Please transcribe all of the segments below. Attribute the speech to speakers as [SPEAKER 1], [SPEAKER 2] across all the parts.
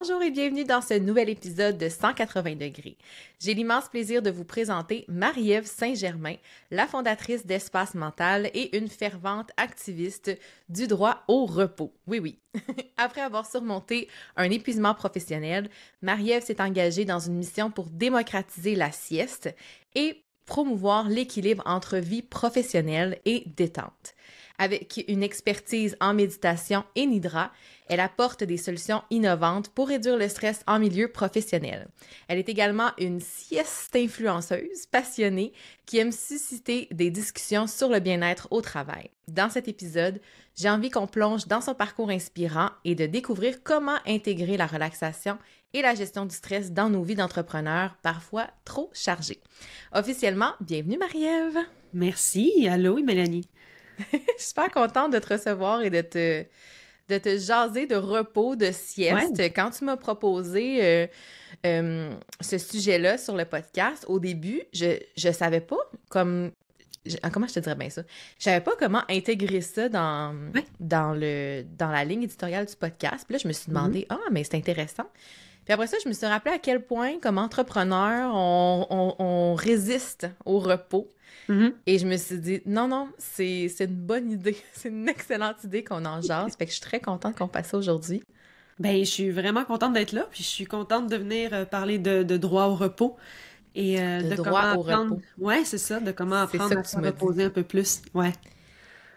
[SPEAKER 1] Bonjour et bienvenue dans ce nouvel épisode de 180 degrés. J'ai l'immense plaisir de vous présenter Marie-Ève Saint-Germain, la fondatrice d'Espace Mental et une fervente activiste du droit au repos. Oui, oui. Après avoir surmonté un épuisement professionnel, Marie-Ève s'est engagée dans une mission pour démocratiser la sieste et promouvoir l'équilibre entre vie professionnelle et détente. Avec une expertise en méditation et Nidra, elle apporte des solutions innovantes pour réduire le stress en milieu professionnel. Elle est également une sieste influenceuse passionnée qui aime susciter des discussions sur le bien-être au travail. Dans cet épisode, j'ai envie qu'on plonge dans son parcours inspirant et de découvrir comment intégrer la relaxation et la gestion du stress dans nos vies d'entrepreneurs parfois trop chargées. Officiellement, bienvenue Marie-Ève. Merci. Allô, Mélanie. je suis super contente de te recevoir et de te, de te jaser de repos, de sieste. Quand tu m'as proposé euh, euh, ce sujet-là sur le podcast, au début, je ne savais pas comme. Ah, comment je te dirais bien ça? Je pas comment intégrer ça dans, dans, le, dans la ligne éditoriale du podcast. Puis là, je me suis demandé, mm-hmm. ah, mais c'est intéressant. Puis après ça, je me suis rappelé à quel point, comme entrepreneur, on résiste au repos. Mm-hmm. Et je me suis dit, non, non, c'est une bonne idée. C'est une
[SPEAKER 2] excellente idée qu'on en jase. fait que je suis très contente qu'on passe ça aujourd'hui. Ben, je suis vraiment contente d'être là. Puis je suis contente de venir euh, parler de, de droit au repos. Et euh, de, droit comment au repos. Ouais, c'est ça, de comment apprendre ça à se reposer un peu plus. Ouais.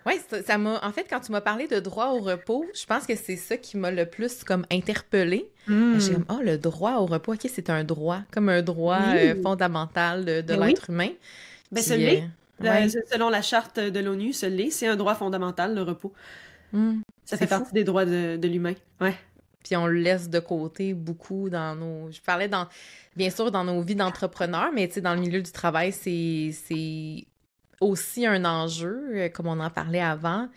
[SPEAKER 1] Oui, ça En fait, quand tu m'as parlé de droit au repos, je pense que c'est ça qui m'a le plus comme interpellée. Hmm. J'ai comme, oh, le droit au repos, ok, c'est un droit, comme un droit euh, fondamental de, ben l'être
[SPEAKER 2] humain. Ben, se l'est. Ben, selon la charte de l'ONU, ce l'est. C'est un droit fondamental, le repos. Hmm. ça fait partie des droits de, l'humain. Ouais. Puis on le laisse de côté
[SPEAKER 1] beaucoup dans nos. Je parlais dans, bien sûr dans nos vies d'entrepreneurs, mais dans le milieu du travail, c'est aussi un enjeu, euh, comme on en parlait avant.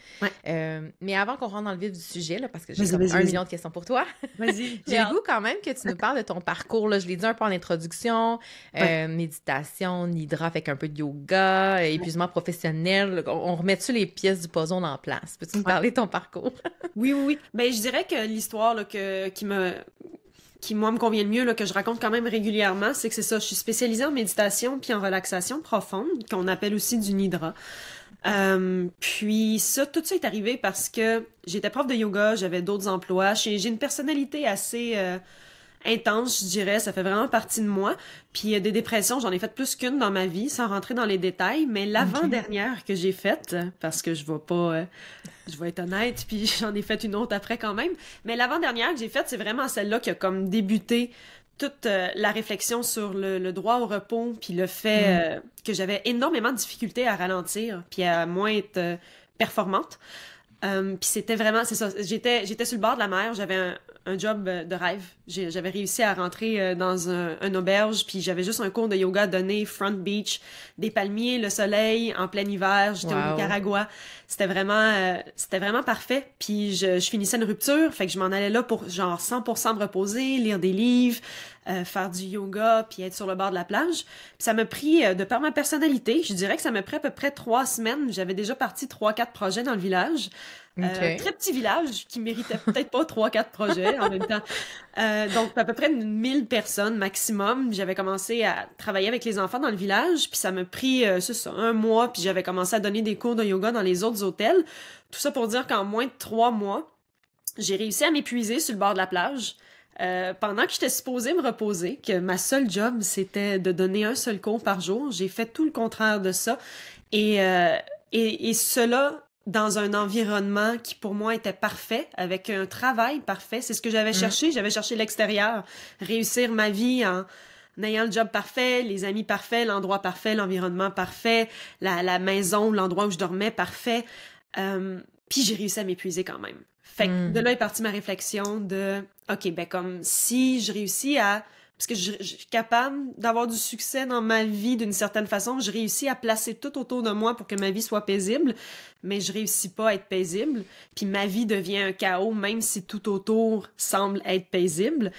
[SPEAKER 1] Euh, mais avant qu'on rentre dans le vif du sujet, là, parce que j'ai un million de questions pour toi, j'ai le goût quand même que tu nous parles de ton parcours. je l'ai dit un peu en introduction, euh, méditation, hydra avec un peu de yoga, épuisement professionnel. On, remet-tu les pièces du puzzle en place? Peux-tu nous parler de ton parcours?
[SPEAKER 2] oui, oui, oui. Ben, je dirais que l'histoire qui me qui moi me convient le mieux là, que je raconte quand même régulièrement, c'est que c'est ça, je suis spécialisée en méditation puis en relaxation profonde, qu'on appelle aussi du nidra. Euh, puis ça, tout ça est arrivé parce que j'étais prof de yoga, j'avais d'autres emplois, j'ai une personnalité assez euh, intense, je dirais. Ça fait vraiment partie de moi. Puis euh, des dépressions, j'en ai fait plus qu'une dans ma vie, sans rentrer dans les détails. Mais l'avant-dernière que j'ai faite, parce que je vais pas, euh, je vais être honnête, puis j'en ai fait une autre après quand même. Mais l'avant-dernière que j'ai faite, c'est vraiment celle-là qui a comme débuté toute euh, la réflexion sur le, droit au repos, puis le fait mm. que j'avais énormément de difficultés à ralentir, puis à moins être performante. puis c'était vraiment, c'est ça, j'étais, j'étais sur le bord de la mer, j'avais un, un job euh, de rêve. J'avais réussi à rentrer euh, dans un, une auberge, puis j'avais juste un cours de yoga donné, front beach, des palmiers, le soleil, en plein hiver, j'étais au Nicaragua. C'était vraiment, euh, c'était vraiment parfait. Puis je, je, finissais une rupture, fait que je m'en allais là pour genre 100% me reposer, lire des livres, faire du yoga, puis être sur le bord de la plage. Puis ça m'a pris, de par ma personnalité, je dirais que ça m'a pris à peu près trois semaines. J'avais déjà parti trois, quatre projets dans le village. Euh, très petit village qui méritait peut-être pas trois, quatre projets en même temps. Euh, donc, à peu près 1000 personnes maximum. J'avais commencé à travailler avec les enfants dans le village, puis ça m'a pris euh, un mois, puis j'avais commencé à donner des cours de yoga dans les autres hôtels. Tout ça pour dire qu'en moins de trois mois, j'ai réussi à m'épuiser sur le bord de la plage. Euh, pendant que j'étais supposée me reposer, que ma seule job c'était de donner un seul cours par jour, j'ai fait tout le contraire de ça. Et, euh, et, et, cela dans un environnement qui pour moi était parfait, avec un travail parfait. C'est ce que j'avais mm. cherché. J'avais cherché l'extérieur, réussir ma vie en, ayant le job parfait, les amis parfaits, l'endroit parfait, l'environnement parfait, la, maison, l'endroit où je dormais parfait. Euh, puis j'ai réussi à m'épuiser quand même. Fait mm. de là est partie ma réflexion de, OK, ben comme si je réussis à parce que je, suis capable d'avoir du succès dans ma vie d'une certaine façon. Je réussis à placer tout autour de moi pour que ma vie soit paisible, mais je réussis pas à être paisible. Puis ma vie devient un chaos, même si tout autour semble être paisible.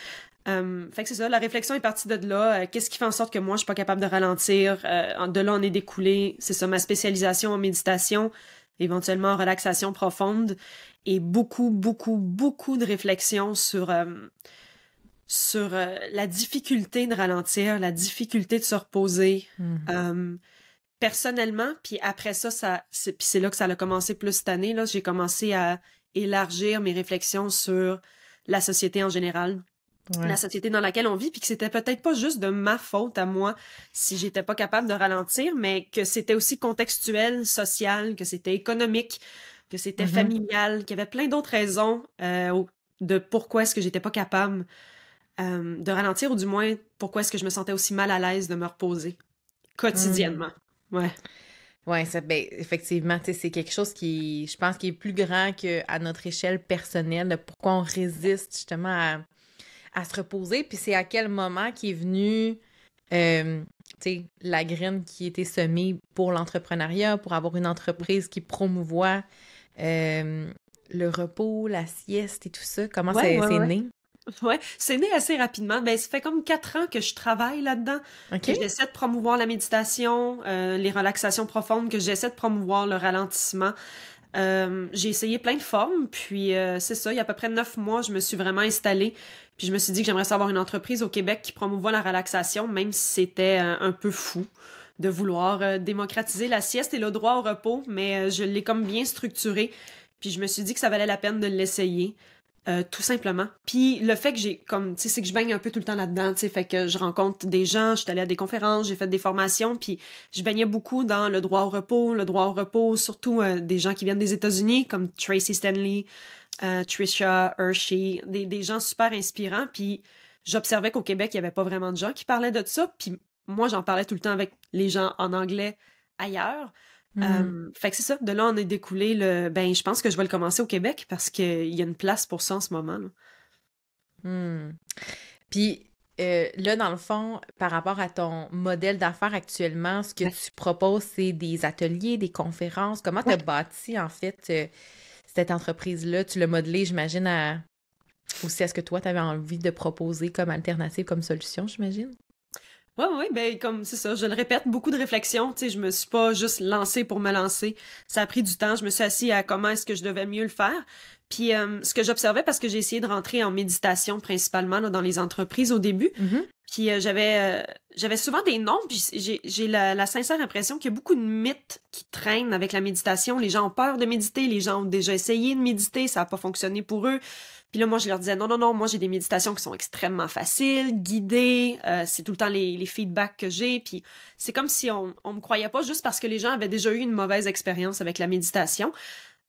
[SPEAKER 2] Euh, fait que c'est ça, la réflexion est partie de là. Euh, qu'est-ce qui fait en sorte que moi, je suis pas capable de ralentir? Euh, de là, on est découlé. C'est ça, ma spécialisation en méditation, éventuellement en relaxation profonde, et beaucoup, beaucoup, beaucoup de réflexions sur sur euh, la difficulté de ralentir, la difficulté de se reposer. Mm-hmm. Euh, personnellement, puis après ça, ça c'est, là que ça a commencé plus cette année. j'ai commencé à élargir mes réflexions sur la société en général. la société dans laquelle on vit, puis que c'était peut-être pas juste de ma faute à moi si j'étais pas capable de ralentir, mais que c'était aussi contextuel, social, que c'était économique, que c'était mm-hmm. familial, qu'il y avait plein d'autres raisons euh, de pourquoi est-ce que j'étais pas capable euh, de ralentir, ou du moins, pourquoi est-ce que je me sentais aussi mal à l'aise de me reposer quotidiennement. Hmm. Ouais. Oui, ben, effectivement, c'est quelque chose qui, je pense, qui est
[SPEAKER 1] plus grand qu'à notre échelle personnelle, de pourquoi on résiste justement à, se reposer, puis c'est à quel moment qui est venu, euh, la graine qui était semée pour l'entrepreneuriat, pour avoir une entreprise qui promouvoit euh, le repos, la sieste et tout ça, comment ça c'est né?
[SPEAKER 2] Ouais, c'est né assez rapidement. Ben, ça fait comme quatre ans que je travaille là-dedans. J'essaie de promouvoir la méditation, euh, les relaxations profondes, que j'essaie de promouvoir le ralentissement. Euh, j'ai essayé plein de formes, puis euh, c'est ça, il y a à peu près neuf mois, je me suis vraiment installée, puis je me suis dit que j'aimerais savoir une entreprise au Québec qui promouvoit la relaxation, même si c'était un peu fou de vouloir démocratiser la sieste et le droit au repos, mais je l'ai comme bien structuré, puis je me suis dit que ça valait la peine de l'essayer. Euh, tout simplement. Puis le fait que j'ai, comme, tu sais, c'est que je baigne un peu tout le temps là-dedans, tu sais, fait que je rencontre des gens, je suis allée à des conférences, j'ai fait des formations, puis je baignais beaucoup dans le droit au repos, le droit au repos, surtout euh, des gens qui viennent des États-Unis, comme Tracy Stanley, euh, Tricia Trisha Hershey, des, des, gens super inspirants, puis j'observais qu'au Québec, il y avait pas vraiment de gens qui parlaient de ça, puis moi, j'en parlais tout le temps avec les gens en anglais ailleurs. Mm. Euh, fait que c'est ça. De là, on est découlé le. Ben, je pense que je vais le commencer au Québec parce qu'il y a une place pour ça en ce moment. Hmm.
[SPEAKER 1] Puis euh, là, dans le fond, par rapport à ton modèle d'affaires actuellement, ce que tu proposes, c'est des ateliers, des conférences. Comment tu as bâti, en fait, euh, cette entreprise-là? Tu l'as modelé, j'imagine, à, aussi à ce que toi, tu avais envie de proposer comme alternative, comme solution, j'imagine?
[SPEAKER 2] Oui, oui, ben comme c'est ça, je le répète, beaucoup de réflexions Tu sais, je me suis pas juste lancée pour me lancer. Ça a pris du temps. Je me suis assise à comment est-ce que je devais mieux le faire. Puis euh, ce que j'observais, parce que j'ai essayé de rentrer en méditation principalement dans les entreprises au début, mm-hmm. puis euh, j'avais euh, j'avais souvent des noms, puis j'ai la, la, sincère impression qu'il y a beaucoup de mythes qui traînent avec la méditation. Les gens ont peur de méditer, les gens ont déjà essayé de méditer, ça n'a pas fonctionné pour eux. Puis là, moi, je leur disais, non, non, non, moi, j'ai des méditations qui sont extrêmement faciles, guidées, euh, c'est tout le temps les, les feedbacks que j'ai. Puis c'est comme si on, ne me croyait pas juste parce que les gens avaient déjà eu une mauvaise expérience avec la méditation.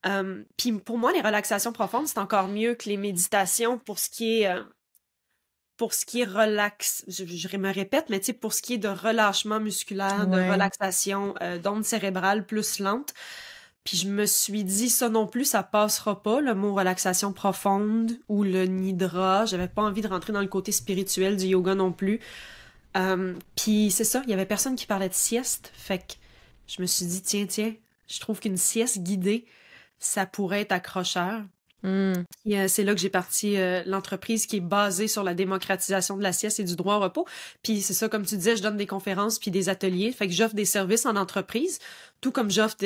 [SPEAKER 2] Euh, puis pour moi, les relaxations profondes, c'est encore mieux que les méditations pour ce qui est... Euh, pour ce qui est relax, je, me répète, mais tu sais, pour ce qui est de relâchement musculaire, de relaxation, d'ondes cérébrales plus lentes, puis je me suis dit, ça non plus, ça passera pas, le mot relaxation profonde ou le nidra. J'avais pas envie de rentrer dans le côté spirituel du yoga non plus. Euh, puis c'est ça, il y avait personne qui parlait de sieste. Fait que je me suis dit, tiens, tiens, je trouve qu'une sieste guidée, ça pourrait être accrocheur. Mm. Euh, c'est là que j'ai parti euh, l'entreprise qui est basée sur la démocratisation de la sieste et du droit au repos. Puis c'est ça, comme tu disais, je donne des conférences puis des ateliers. Fait que j'offre des services en entreprise, tout comme j'offre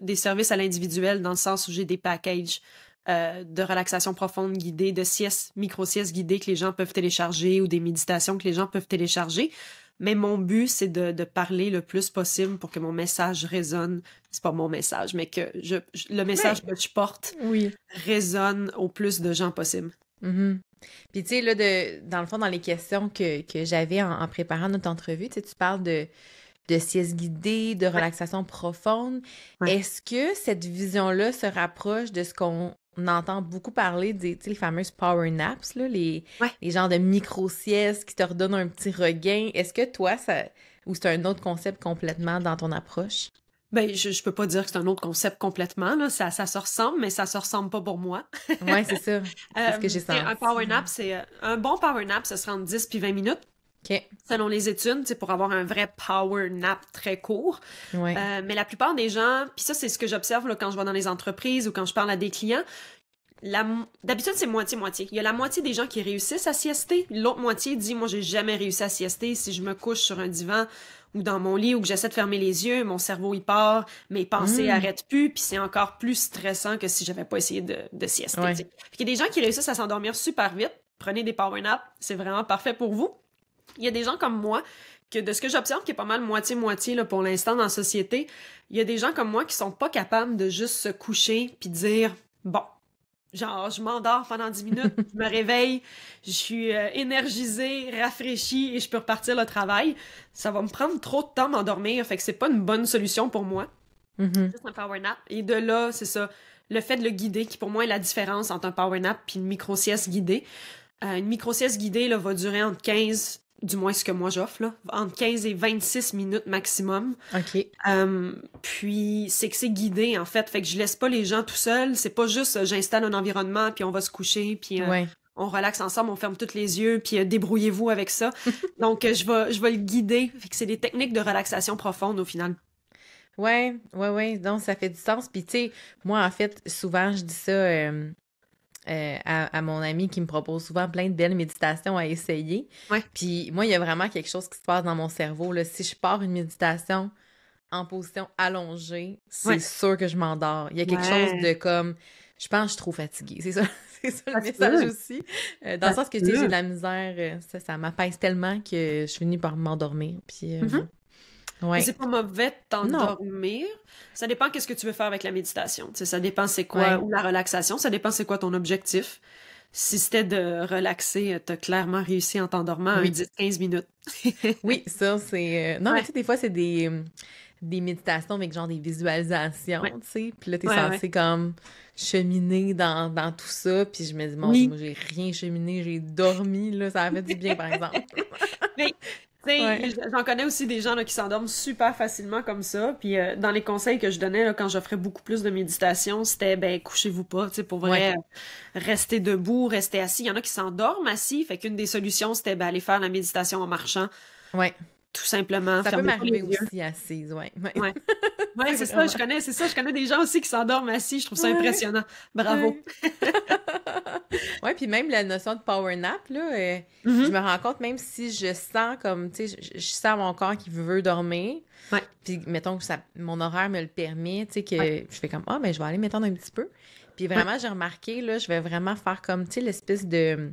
[SPEAKER 2] des services à l'individuel dans le sens où j'ai des packages euh, de relaxation profonde guidée, de sieste, micro sieste guidées que les gens peuvent télécharger ou des méditations que les gens peuvent télécharger. Mais mon but, c'est de, parler le plus possible pour que mon message résonne. C'est pas mon message, mais que je, le message que je porte oui. résonne au plus de gens possible. Mm-hmm.
[SPEAKER 1] Puis tu sais, là, de, dans le fond, dans les questions que, que j'avais en, préparant notre entrevue, tu parles de, de sieste guidée, de relaxation profonde. Est-ce que cette vision-là se rapproche de ce qu'on on entend beaucoup parler des les fameuses power naps, là, les, les genres de micro-siestes qui te redonnent un petit regain. Est-ce que toi, ça ou c'est un autre concept complètement
[SPEAKER 2] dans ton approche? Ben, je, je peux pas dire que c'est un autre concept complètement. Là. Ça, ça se ressemble, mais ça se ressemble pas pour moi. oui, c'est ça. que j'ai euh, Un c'est euh, un bon power nap, ce sera entre 10 puis 20 minutes. Selon les études, c'est pour avoir un vrai power nap très court. Euh, mais la plupart des gens, puis ça c'est ce que j'observe quand je vais dans les entreprises ou quand je parle à des clients, d'habitude c'est moitié-moitié. Il y a la moitié des gens qui réussissent à siester, l'autre moitié dit moi j'ai jamais réussi à siester si je me couche sur un divan ou dans mon lit ou que j'essaie de fermer les yeux, mon cerveau il part, mes pensées mmh. arrêtent plus, puis c'est encore plus stressant que si j'avais pas essayé de, de siester. Il y a des gens qui réussissent à s'endormir super vite. Prenez des power naps, c'est vraiment parfait pour vous il y a des gens comme moi que de ce que j'observe, qui est pas mal moitié-moitié pour l'instant dans la société, il y a des gens comme moi qui sont pas capables de juste se coucher puis dire bon, genre je m'endors pendant 10 minutes, je me réveille, je suis énergisé euh, énergisée, rafraîchie et je peux repartir le travail. Ça va me prendre trop de temps m'endormir, fait que c'est pas une bonne solution pour moi. Mm-hmm. Juste un power nap. Et de là, c'est ça, le fait de le guider qui pour moi est la différence entre un power nap puis une micro sieste guidée. Euh, une micro sieste guidée là, va durer entre 15 du moins ce que moi j'offre, là, entre 15 et 26 minutes maximum. OK. Euh, puis c'est que c'est guidé, en fait. Fait que je laisse pas les gens tout seuls. C'est pas juste euh, j'installe un environnement, puis on va se coucher, puis euh, on relaxe ensemble, on ferme tous les yeux, puis débrouillez-vous avec ça. Donc je, vais, je vais le guider. Fait que c'est des techniques de relaxation profonde au final. Ouais, ouais, ouais. Donc ça fait du sens. Puis tu sais, moi en fait, souvent je
[SPEAKER 1] dis ça euh, à, mon ami qui me propose souvent plein de belles méditations à essayer. Puis moi, il y a vraiment quelque chose qui se passe dans mon cerveau. Si je pars une méditation en position allongée, c'est sûr que je m'endors. Il y a quelque chose de comme je pense que je suis trop fatiguée. C'est ça,
[SPEAKER 2] le message aussi. Euh, dans le sens que j'ai de la
[SPEAKER 1] misère, euh, ça, ça m'apaise tellement que je finis par m'endormir. Puis mm-hmm. Ouais. C'est
[SPEAKER 2] pas mauvais de t'endormir. Ça dépend qu'est-ce que tu veux faire avec la méditation. ça dépend c'est quoi, ou la relaxation, ça dépend c'est quoi ton objectif. Si c'était de relaxer, t'as clairement réussi en t'endormant en 15 minutes. oui, ça, c'est... Euh, non, mais tu sais, des fois, c'est des, euh,
[SPEAKER 1] des méditations avec genre des visualisations, tu sais. Puis là, t'es censé comme cheminer dans, dans, tout ça. Puis je me dis, moi, j'ai rien cheminé, j'ai dormi, là, ça fait du
[SPEAKER 2] bien, par exemple. mais J'en connais aussi des gens là, qui s'endorment super facilement comme ça. Puis euh, dans les conseils que je donnais là, quand j'offrais beaucoup plus de méditation, c'était ben couchez-vous pas, pour vrai, euh, rester debout, rester assis. Il y en a qui s'endorment assis. Fait qu'une des solutions, c'était ben, aller faire la méditation en marchant. Ouais tout simplement. Ça peut m'arriver aussi
[SPEAKER 1] assise, oui.
[SPEAKER 2] Ouais, c'est ça, je connais, c'est ça, je connais des gens aussi qui s'endorment assis, je trouve ça impressionnant.
[SPEAKER 1] Bravo. oui, puis même la notion de power nap, là, euh, mm-hmm. je me rends compte, même si je sens comme, tu sais, je, sens mon corps qui veut dormir, puis mettons que ça, mon horaire me le permet, tu sais, que je fais comme, ah, ben je vais aller m'étendre un petit peu. Puis vraiment, j'ai remarqué, là, je vais vraiment faire comme, tu sais, l'espèce de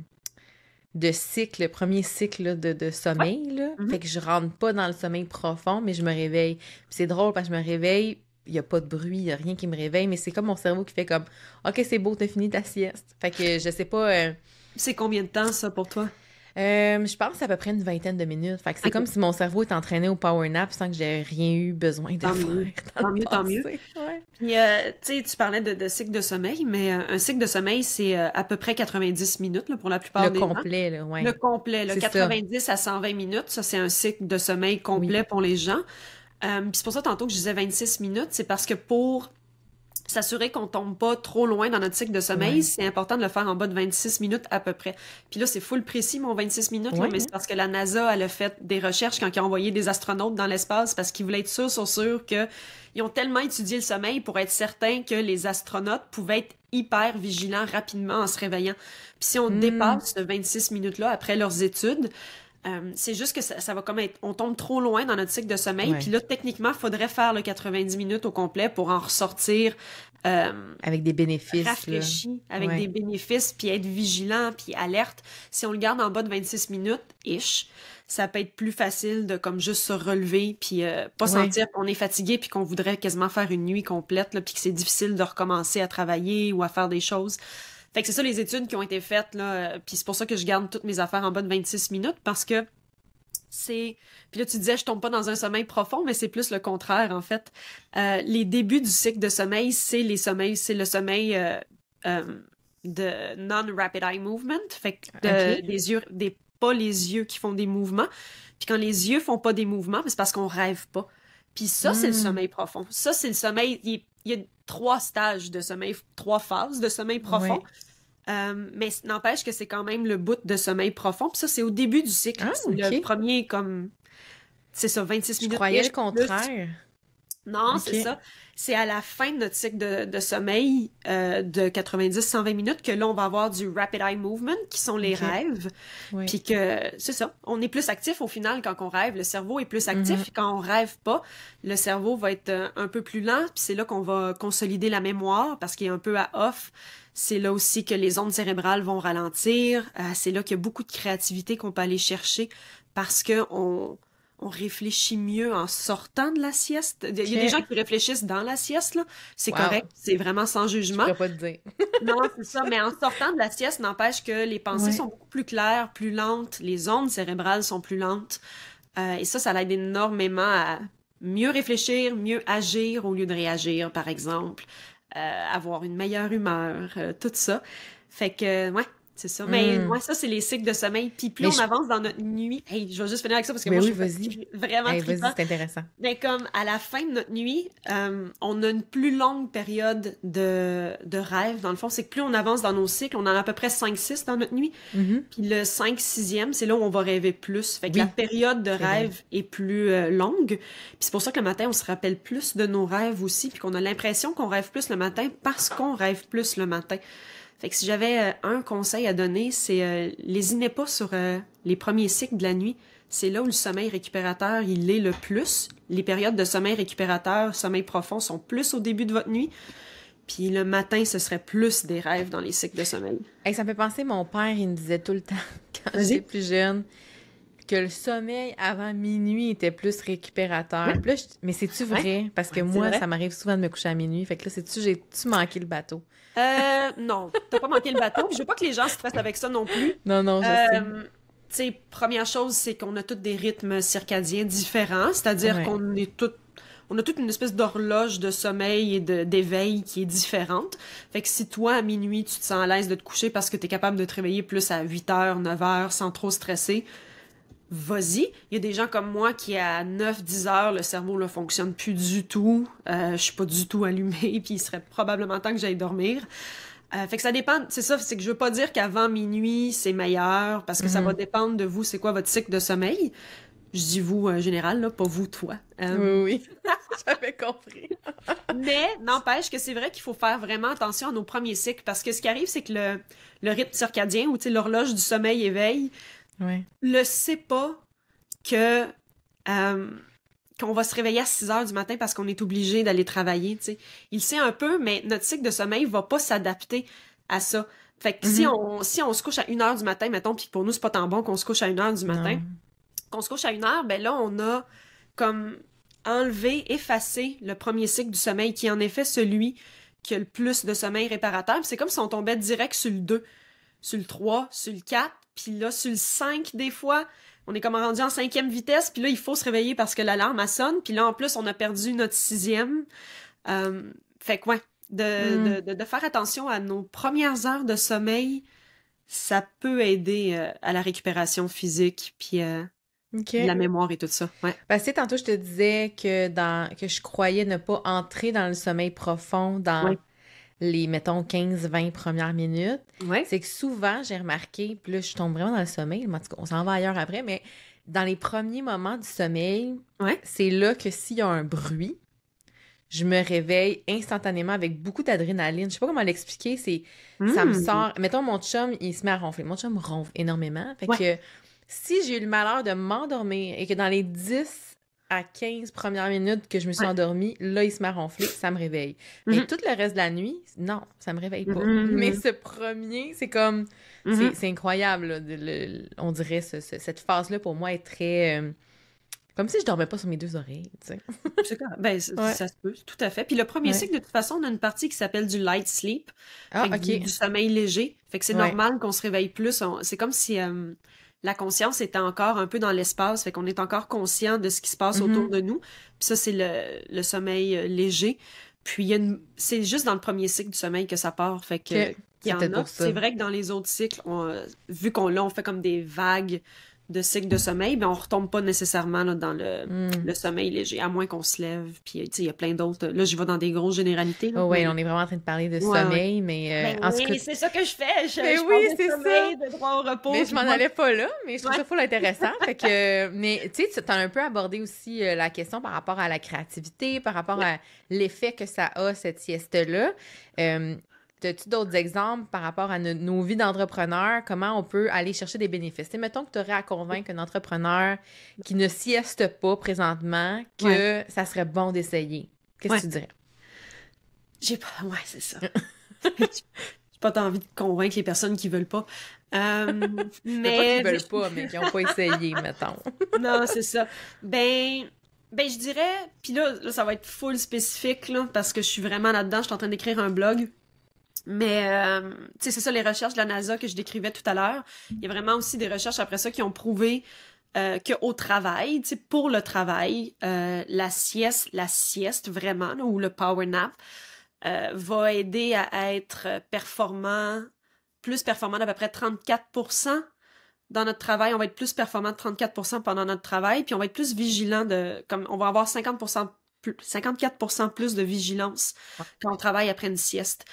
[SPEAKER 1] de cycle, le premier cycle de, de, sommeil. Là. Mm-hmm. Fait que je rentre pas dans le sommeil profond, mais je me réveille. c'est drôle parce que je me réveille, il y a pas de bruit, il a rien qui me réveille, mais c'est comme mon cerveau qui fait comme OK, c'est beau, t'as fini ta sieste. Fait que je sais pas. Euh, c'est combien de temps ça pour toi? Euh, je pense à peu près une vingtaine de minutes. c'est comme si mon cerveau est entraîné au power nap sans que j'ai rien eu besoin de tant Mieux. Tant mieux, tant mieux.
[SPEAKER 2] tu parlais de, cycle de sommeil, mais euh, un cycle de sommeil, c'est euh, à peu près 90 minutes pour la plupart le des complet, Là, ouais. Le complet, le 90 à 120 minutes, ça c'est un cycle de sommeil complet pour les gens. c'est pour ça tantôt que je disais 26 minutes, c'est parce que pour s'assurer qu'on tombe pas trop loin dans notre cycle de sommeil, c'est important de le faire en bas de 26 minutes à peu près. Puis là, c'est full précis, mon 26 minutes, mais c'est parce que la NASA, elle a fait des recherches quand ils ont envoyé des astronautes dans l'espace parce qu'ils voulaient être sûrs, sûrs, sûrs que ils ont tellement étudié le sommeil pour être certains que les astronautes pouvaient être hyper vigilants rapidement en se réveillant. Puis si on hmm. dépasse ce 26 minutes-là après leurs études, euh, c'est juste que ça, va comme être, on tombe trop loin dans notre cycle de sommeil. Puis là, techniquement, il faudrait faire le 90 minutes au complet pour en ressortir. Euh,
[SPEAKER 1] avec des bénéfices. Réfléchi, avec des
[SPEAKER 2] bénéfices, puis être vigilant, puis alerte. Si on le garde en bas de 26 minutes, ish, ça peut être plus facile de comme juste se relever, puis euh, pas sentir qu'on est fatigué, puis qu'on voudrait quasiment faire une nuit complète, puis que c'est difficile de recommencer à travailler ou à faire des choses. Fait que c'est ça les études qui ont été faites, là. Euh, puis c'est pour ça que je garde toutes mes affaires en bas de 26 minutes, parce que c'est. Puis là, tu disais, je tombe pas dans un sommeil profond, mais c'est plus le contraire, en fait. Euh, les débuts du cycle de sommeil, c'est les sommeils, c'est le sommeil. Euh, de non-rapid eye movement, fait que yeux, des, pas les yeux qui font des mouvements. Puis quand les yeux font pas des mouvements, c'est parce qu'on rêve pas. Puis ça, c'est le hmm. sommeil profond. Ça, c'est le sommeil. il trois stages de sommeil, trois phases de sommeil profond. Euh, mais n'empêche que c'est quand même le bout de sommeil profond. Puis ça, c'est au début du cycle. Ah, le premier, comme, c'est ça, 26 minutes. le contraire. Non, c'est ça. C'est à la fin de notre cycle de, sommeil euh, de 90-120 minutes que là, on va avoir du rapid eye movement, qui sont les rêves. Puis que, c'est ça, on est plus actif au final quand on rêve. Le cerveau est plus actif. Mhm. Quand on rêve pas, le cerveau va être euh, un peu plus lent. Puis c'est là qu'on va consolider la mémoire parce qu'il est un peu à off. C'est là aussi que les ondes cérébrales vont ralentir. Euh, c'est là qu'il y a beaucoup de créativité qu'on peut aller chercher parce que on on réfléchit mieux en sortant de la sieste. Il y a des gens qui réfléchissent dans la sieste, là. C'est correct, c'est vraiment sans jugement. Je pas te dire. non, c'est ça, mais en sortant de la sieste, n'empêche que les pensées sont beaucoup plus claires, plus lentes, les ondes cérébrales sont plus lentes. Euh, et ça, ça l'aide énormément à mieux réfléchir, mieux agir au lieu de réagir, par exemple, euh, avoir une meilleure humeur, euh, tout ça. Fait que, ouais, c'est ça. Mais moi, hmm. ça, c'est les cycles de sommeil. Puis plus on avance dans notre nuit. Hey, je vais juste finir avec ça parce que moi, je suis vraiment Vas-y, c'est intéressant. Mais comme à la fin de notre nuit, euh, on a une plus longue période de, rêve. Dans le fond, c'est que plus on avance dans nos cycles, on en a à peu près 5-6 dans notre nuit. Mm-hmm. Puis le 5-6e, c'est là où on va rêver plus. Fait que la période de rêve est plus euh, longue. Puis c'est pour ça que le matin, on se rappelle plus de nos rêves aussi. Puis qu'on a l'impression qu'on rêve plus le matin parce qu'on rêve plus le matin. Fait que si j'avais euh, un conseil à donner, c'est les euh, lésinez pas sur euh, les premiers cycles de la nuit. C'est là où le sommeil récupérateur, il est le plus. Les périodes de sommeil récupérateur, sommeil profond, sont plus au début de votre nuit. Puis le matin, ce serait plus des rêves dans les cycles de sommeil. ça me fait penser, mon père, il me disait tout le temps, quand j'étais plus jeune,
[SPEAKER 1] que le sommeil avant minuit était plus récupérateur. Mais c'est-tu vrai? Parce que moi, ça m'arrive souvent de me coucher à minuit. Fait que là, c'est-tu, j'ai-tu manqué le bateau?
[SPEAKER 2] Euh, non, t'as pas manqué le bateau. Je veux pas que les gens se stressent avec ça non plus. Non, non, je euh, sais. Première chose, c'est qu'on a tous des rythmes circadiens différents, c'est-à-dire qu'on est on a toute une espèce d'horloge de sommeil et d'éveil qui est différente. Fait que si toi, à minuit, tu te sens à l'aise de te coucher parce que tu es capable de te réveiller plus à 8 h, 9 h, sans trop stresser, vas-y. Il y a des gens comme moi qui, à 9-10 heures, le cerveau ne fonctionne plus du tout. Euh, je suis pas du tout allumée, puis il serait probablement temps que j'aille dormir. Euh, fait que ça dépend, c'est ça, c'est que je veux pas dire qu'avant minuit, c'est meilleur, parce que ça va mhm. dépendre de vous, c'est quoi votre cycle de sommeil. Je dis vous en général, là, pas vous, toi. Euh, oui, oui. J'avais compris. Mais n'empêche que c'est vrai qu'il faut faire vraiment attention à nos premiers cycles parce que ce qui arrive, c'est que le, le rythme circadien ou l'horloge du sommeil éveille, le sait pas que euh, qu'on va se réveiller à 6 heures du matin parce qu'on est obligé d'aller travailler. Il sait un peu, mais notre cycle de sommeil va pas s'adapter à ça. Fait que si, mhm. on, si on se couche à 1 heure du matin, mettons, puis pour nous, c'est pas tant bon qu'on se couche à 1 heure du matin, qu'on se couche à 1 heure, ben là, on a comme enlevé, effacé le premier cycle du sommeil, qui est en effet celui qui a le plus de sommeil réparateur. C'est comme si on tombait direct sur le 2, sur le 3, sur le 4, puis là, sur le 5, des fois, on est comme rendu en cinquième vitesse, puis là, il faut se réveiller parce que l'alarme, elle sonne. Puis là, en plus, on a perdu notre sixième. Euh, fait que, ouais, hmm. de, de, faire attention à nos premières heures de sommeil, ça peut aider euh, à la récupération physique, puis euh, la mémoire et tout ça. Ouais. Parce que tantôt, je te disais que, dans,
[SPEAKER 1] que je croyais ne pas entrer dans le sommeil profond, dans les, mettons, 15-20 premières minutes, c'est que souvent, j'ai remarqué, plus je tombe vraiment dans le sommeil, on s'en va ailleurs après, mais dans les premiers moments du sommeil, c'est là que s'il y a un bruit, je me réveille instantanément avec beaucoup d'adrénaline. Je sais pas comment l'expliquer, c'est ça me hmm. sort. Mettons mon chum, il se met à ronfler. Mon chum ronfle énormément, fait que si j'ai eu le malheur de m'endormir et que dans les 10 à 15 premières minutes que je me suis endormie, là, il se m'a ronflé, ça me réveille. Mhm. Mais tout le reste de la nuit, non, ça me réveille pas. Mhm. Mais ce premier, c'est comme... Mhm. C'est incroyable, on dirait. Ce, cette phase-là, pour moi, est très... Euh, comme si je dormais pas sur mes deux oreilles, tu sais.
[SPEAKER 2] ben, ça se peut, tout à fait. Puis le premier cycle, de toute façon, on a une partie qui s'appelle du light sleep, ah, du, sommeil léger. Fait que c'est normal qu'on se réveille plus. C'est comme si... Euh, la conscience est encore un peu dans l'espace, fait qu'on est encore conscient de ce qui se passe mhm. autour de nous. Puis ça, c'est le, sommeil euh, léger. Puis c'est juste dans le premier cycle du sommeil que ça part, fait que C'est vrai que dans les autres cycles, vu qu'on l'a, on fait comme des vagues de cycle de sommeil, ben on retombe pas nécessairement dans le, hmm. le, sommeil léger, à moins qu'on se lève. Puis il y a plein d'autres. Là, je vais dans des grosses généralités. Oh, oui, on est vraiment en train de parler de sommeil, mais, euh, ben oui, c'est ça que je fais. Je, mais je oui, de droit au repos. Mais je m'en allais pas là, mais je trouve ça full
[SPEAKER 1] intéressant. fait que, euh, mais tu sais, tu as un peu abordé aussi euh, la question par rapport à la créativité, par rapport à l'effet que ça a cette sieste là. Euh, as-tu d'autres exemples par rapport à nos, vies d'entrepreneurs? Comment on peut aller chercher des bénéfices? Et mettons que tu aurais à convaincre un entrepreneur qui ne sieste pas présentement que ça serait bon
[SPEAKER 2] d'essayer. Qu'est-ce que tu dirais? J'ai pas. Ouais, c'est ça. J'ai pas envie de convaincre les personnes qui veulent pas. Euh, mais. Pas qui veulent pas, mais qui n'ont pas essayé, mettons. non, c'est ça. Ben. Ben, je dirais, puis là, là, ça va être full spécifique, là, parce que je suis vraiment là-dedans, je suis en train d'écrire un blog. Mais euh, c'est ça les recherches de la NASA que je décrivais tout à l'heure. Il y a vraiment aussi des recherches après ça qui ont prouvé euh, qu'au travail, pour le travail, euh, la sieste, la sieste vraiment, ou le power nap, va aider à être performant, plus performant d'à peu près 34 dans notre travail, on va être plus performant de 34 pendant notre travail, puis on va être plus vigilant de comme on va avoir 50 54 plus de vigilance quand on travaille après une sieste.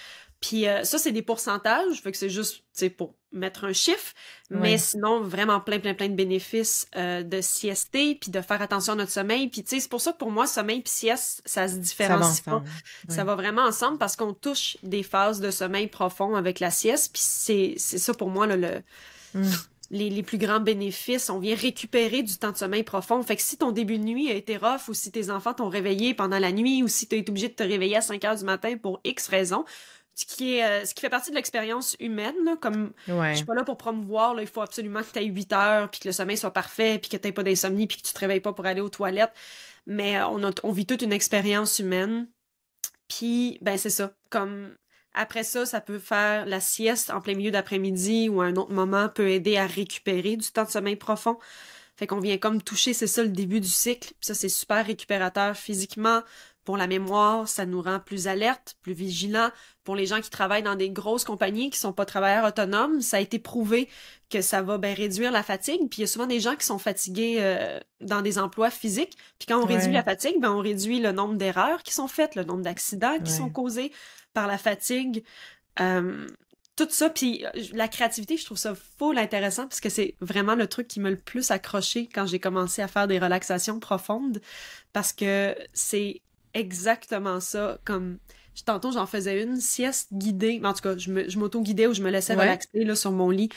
[SPEAKER 2] Puis euh, ça, c'est des pourcentages, fait que c'est juste pour mettre un chiffre, mais sinon, vraiment plein, plein, plein de bénéfices euh, de siester, puis de faire attention à notre sommeil. Puis c'est pour ça que pour moi, sommeil puis sieste, ça se différencie ça va pas. Ça va vraiment ensemble parce qu'on touche des phases de sommeil profond avec la sieste, puis c'est ça pour moi le... Mm. Les, plus grands bénéfices. On vient récupérer du temps de sommeil profond. Fait que si ton début de nuit a été rough ou si tes enfants t'ont réveillé pendant la nuit ou si tu été obligé de te réveiller à 5 heures du matin pour X raisons, ce qui, est, euh, ce qui fait partie de l'expérience humaine. Là, comme je suis pas là pour promouvoir, il faut absolument que tu aies 8 heures, puis que le sommeil soit parfait, puis que tu pas d'insomnie, puis que tu te réveilles pas pour aller aux toilettes. Mais euh, on, on vit toute une expérience humaine. Puis, ben c'est ça. Comme après ça, ça peut faire la sieste en plein milieu d'après-midi ou un autre moment peut aider à récupérer du temps de sommeil profond. Fait qu'on vient comme toucher, c'est ça le début du cycle. ça, c'est super récupérateur physiquement, pour la mémoire, ça nous rend plus alerte, plus vigilant, pour les gens qui travaillent dans des grosses compagnies qui sont pas travailleurs autonomes, ça a été prouvé que ça va ben réduire la fatigue. Puis il y a souvent des gens qui sont fatigués euh, dans des emplois physiques. Puis quand on réduit la fatigue, ben on réduit le nombre d'erreurs qui sont faites, le nombre d'accidents qui sont causés par la fatigue. tout ça, puis euh, la créativité, je trouve ça full intéressant parce que c'est vraiment le truc qui m'a le plus accroché quand j'ai commencé à faire des relaxations profondes parce que c'est exactement ça. Comme tantôt, j'en faisais une sieste guidée. en tout cas, je m'auto-guidais ou je me laissais relaxer sur mon lit.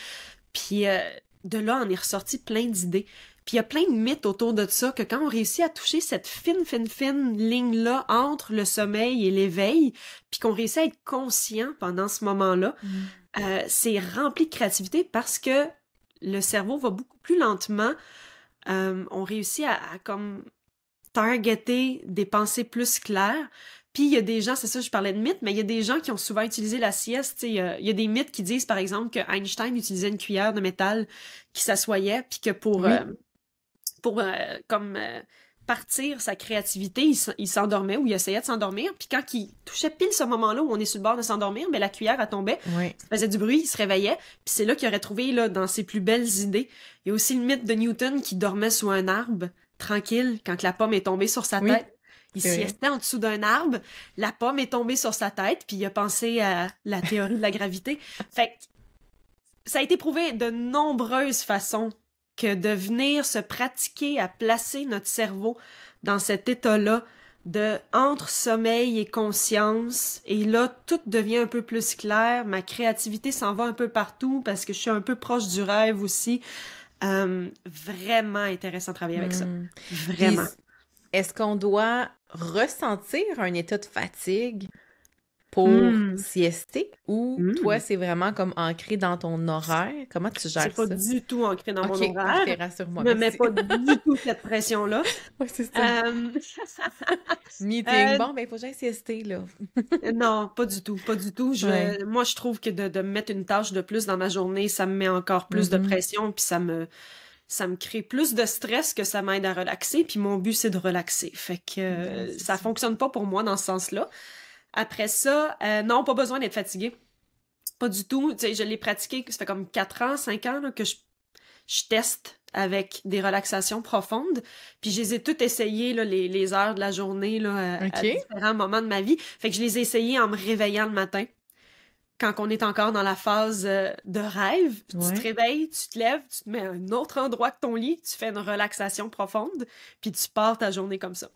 [SPEAKER 2] Puis euh, de là, on est ressorti plein d'idées. Puis il y a plein de mythes autour de ça que quand on réussit à toucher cette fine, fine, fine ligne-là entre le sommeil et l'éveil, puis qu'on réussit à être conscient pendant ce moment-là, mm. euh, c'est rempli de créativité parce que le cerveau va beaucoup plus lentement. Euh, on réussit à, à, comme targeter des pensées plus claires. Puis il y a des gens, c'est ça, je parlais de mythes, mais il y a des gens qui ont souvent utilisé la sieste. Il y, a, y, a des mythes qui disent, par exemple, que Einstein utilisait une cuillère de métal qui s'assoyait, puis que pour, euh, pour euh, comme euh, partir sa créativité, il, s'endormait ou il essayait de s'endormir. Puis quand il touchait pile ce moment-là où on est sur le bord de s'endormir, mais ben, la cuillère a tombé, faisait du bruit, il se réveillait. Puis c'est là qu'il aurait trouvé là dans ses plus belles idées. Il y a aussi le mythe de Newton qui dormait sous un arbre tranquille quand la pomme est tombée sur sa tête. Il était en dessous d'un arbre, la pomme est tombée sur sa tête, puis il a pensé à la théorie de la gravité. Fait ça a été prouvé de nombreuses façons que de venir se pratiquer à placer notre cerveau dans cet état-là de entre sommeil et conscience et là tout devient un peu plus clair ma créativité s'en va un peu partout parce que je suis un peu proche du rêve aussi euh, vraiment intéressant de travailler avec ça. Hmm. Vraiment. Est-ce qu'on doit
[SPEAKER 1] ressentir un état de fatigue pour hmm. siester ou toi, hmm. c'est vraiment comme ancré dans ton horaire? Comment tu gères ça? C'est pas
[SPEAKER 2] du tout ancré dans mon horaire. rassure-moi. Je me mets pas du tout cette pression-là. Oui, c'est ça. Euh, Meeting. Euh, bon,
[SPEAKER 1] ben, il faut que j'aille siester, là.
[SPEAKER 2] Euh, non, pas du tout. Pas du tout. Moi, je trouve que de, de, mettre une tâche de plus dans ma journée, ça me met encore plus de mm-hmm. pression, puis ça me ça me crée plus de stress que ça m'aide à relaxer, puis mon but c'est de relaxer. Fait que ben, ça fonctionne pas pour moi dans ce sens-là. Après ça, euh, non, pas besoin d'être fatigué. Pas du tout. je l'ai pratiqué, ça fait comme 4 ans, 5 ans que je, je teste avec des relaxations profondes. Puis je les ai toutes essayées, les, heures de la journée, là, euh, à, différents moments de ma vie. Fait que je les ai essayées en me réveillant le matin, quand on est encore dans la phase euh, de rêve. Tu te réveilles, tu te lèves, tu te mets à un autre endroit que ton lit, tu fais une relaxation profonde, puis tu pars ta journée comme ça.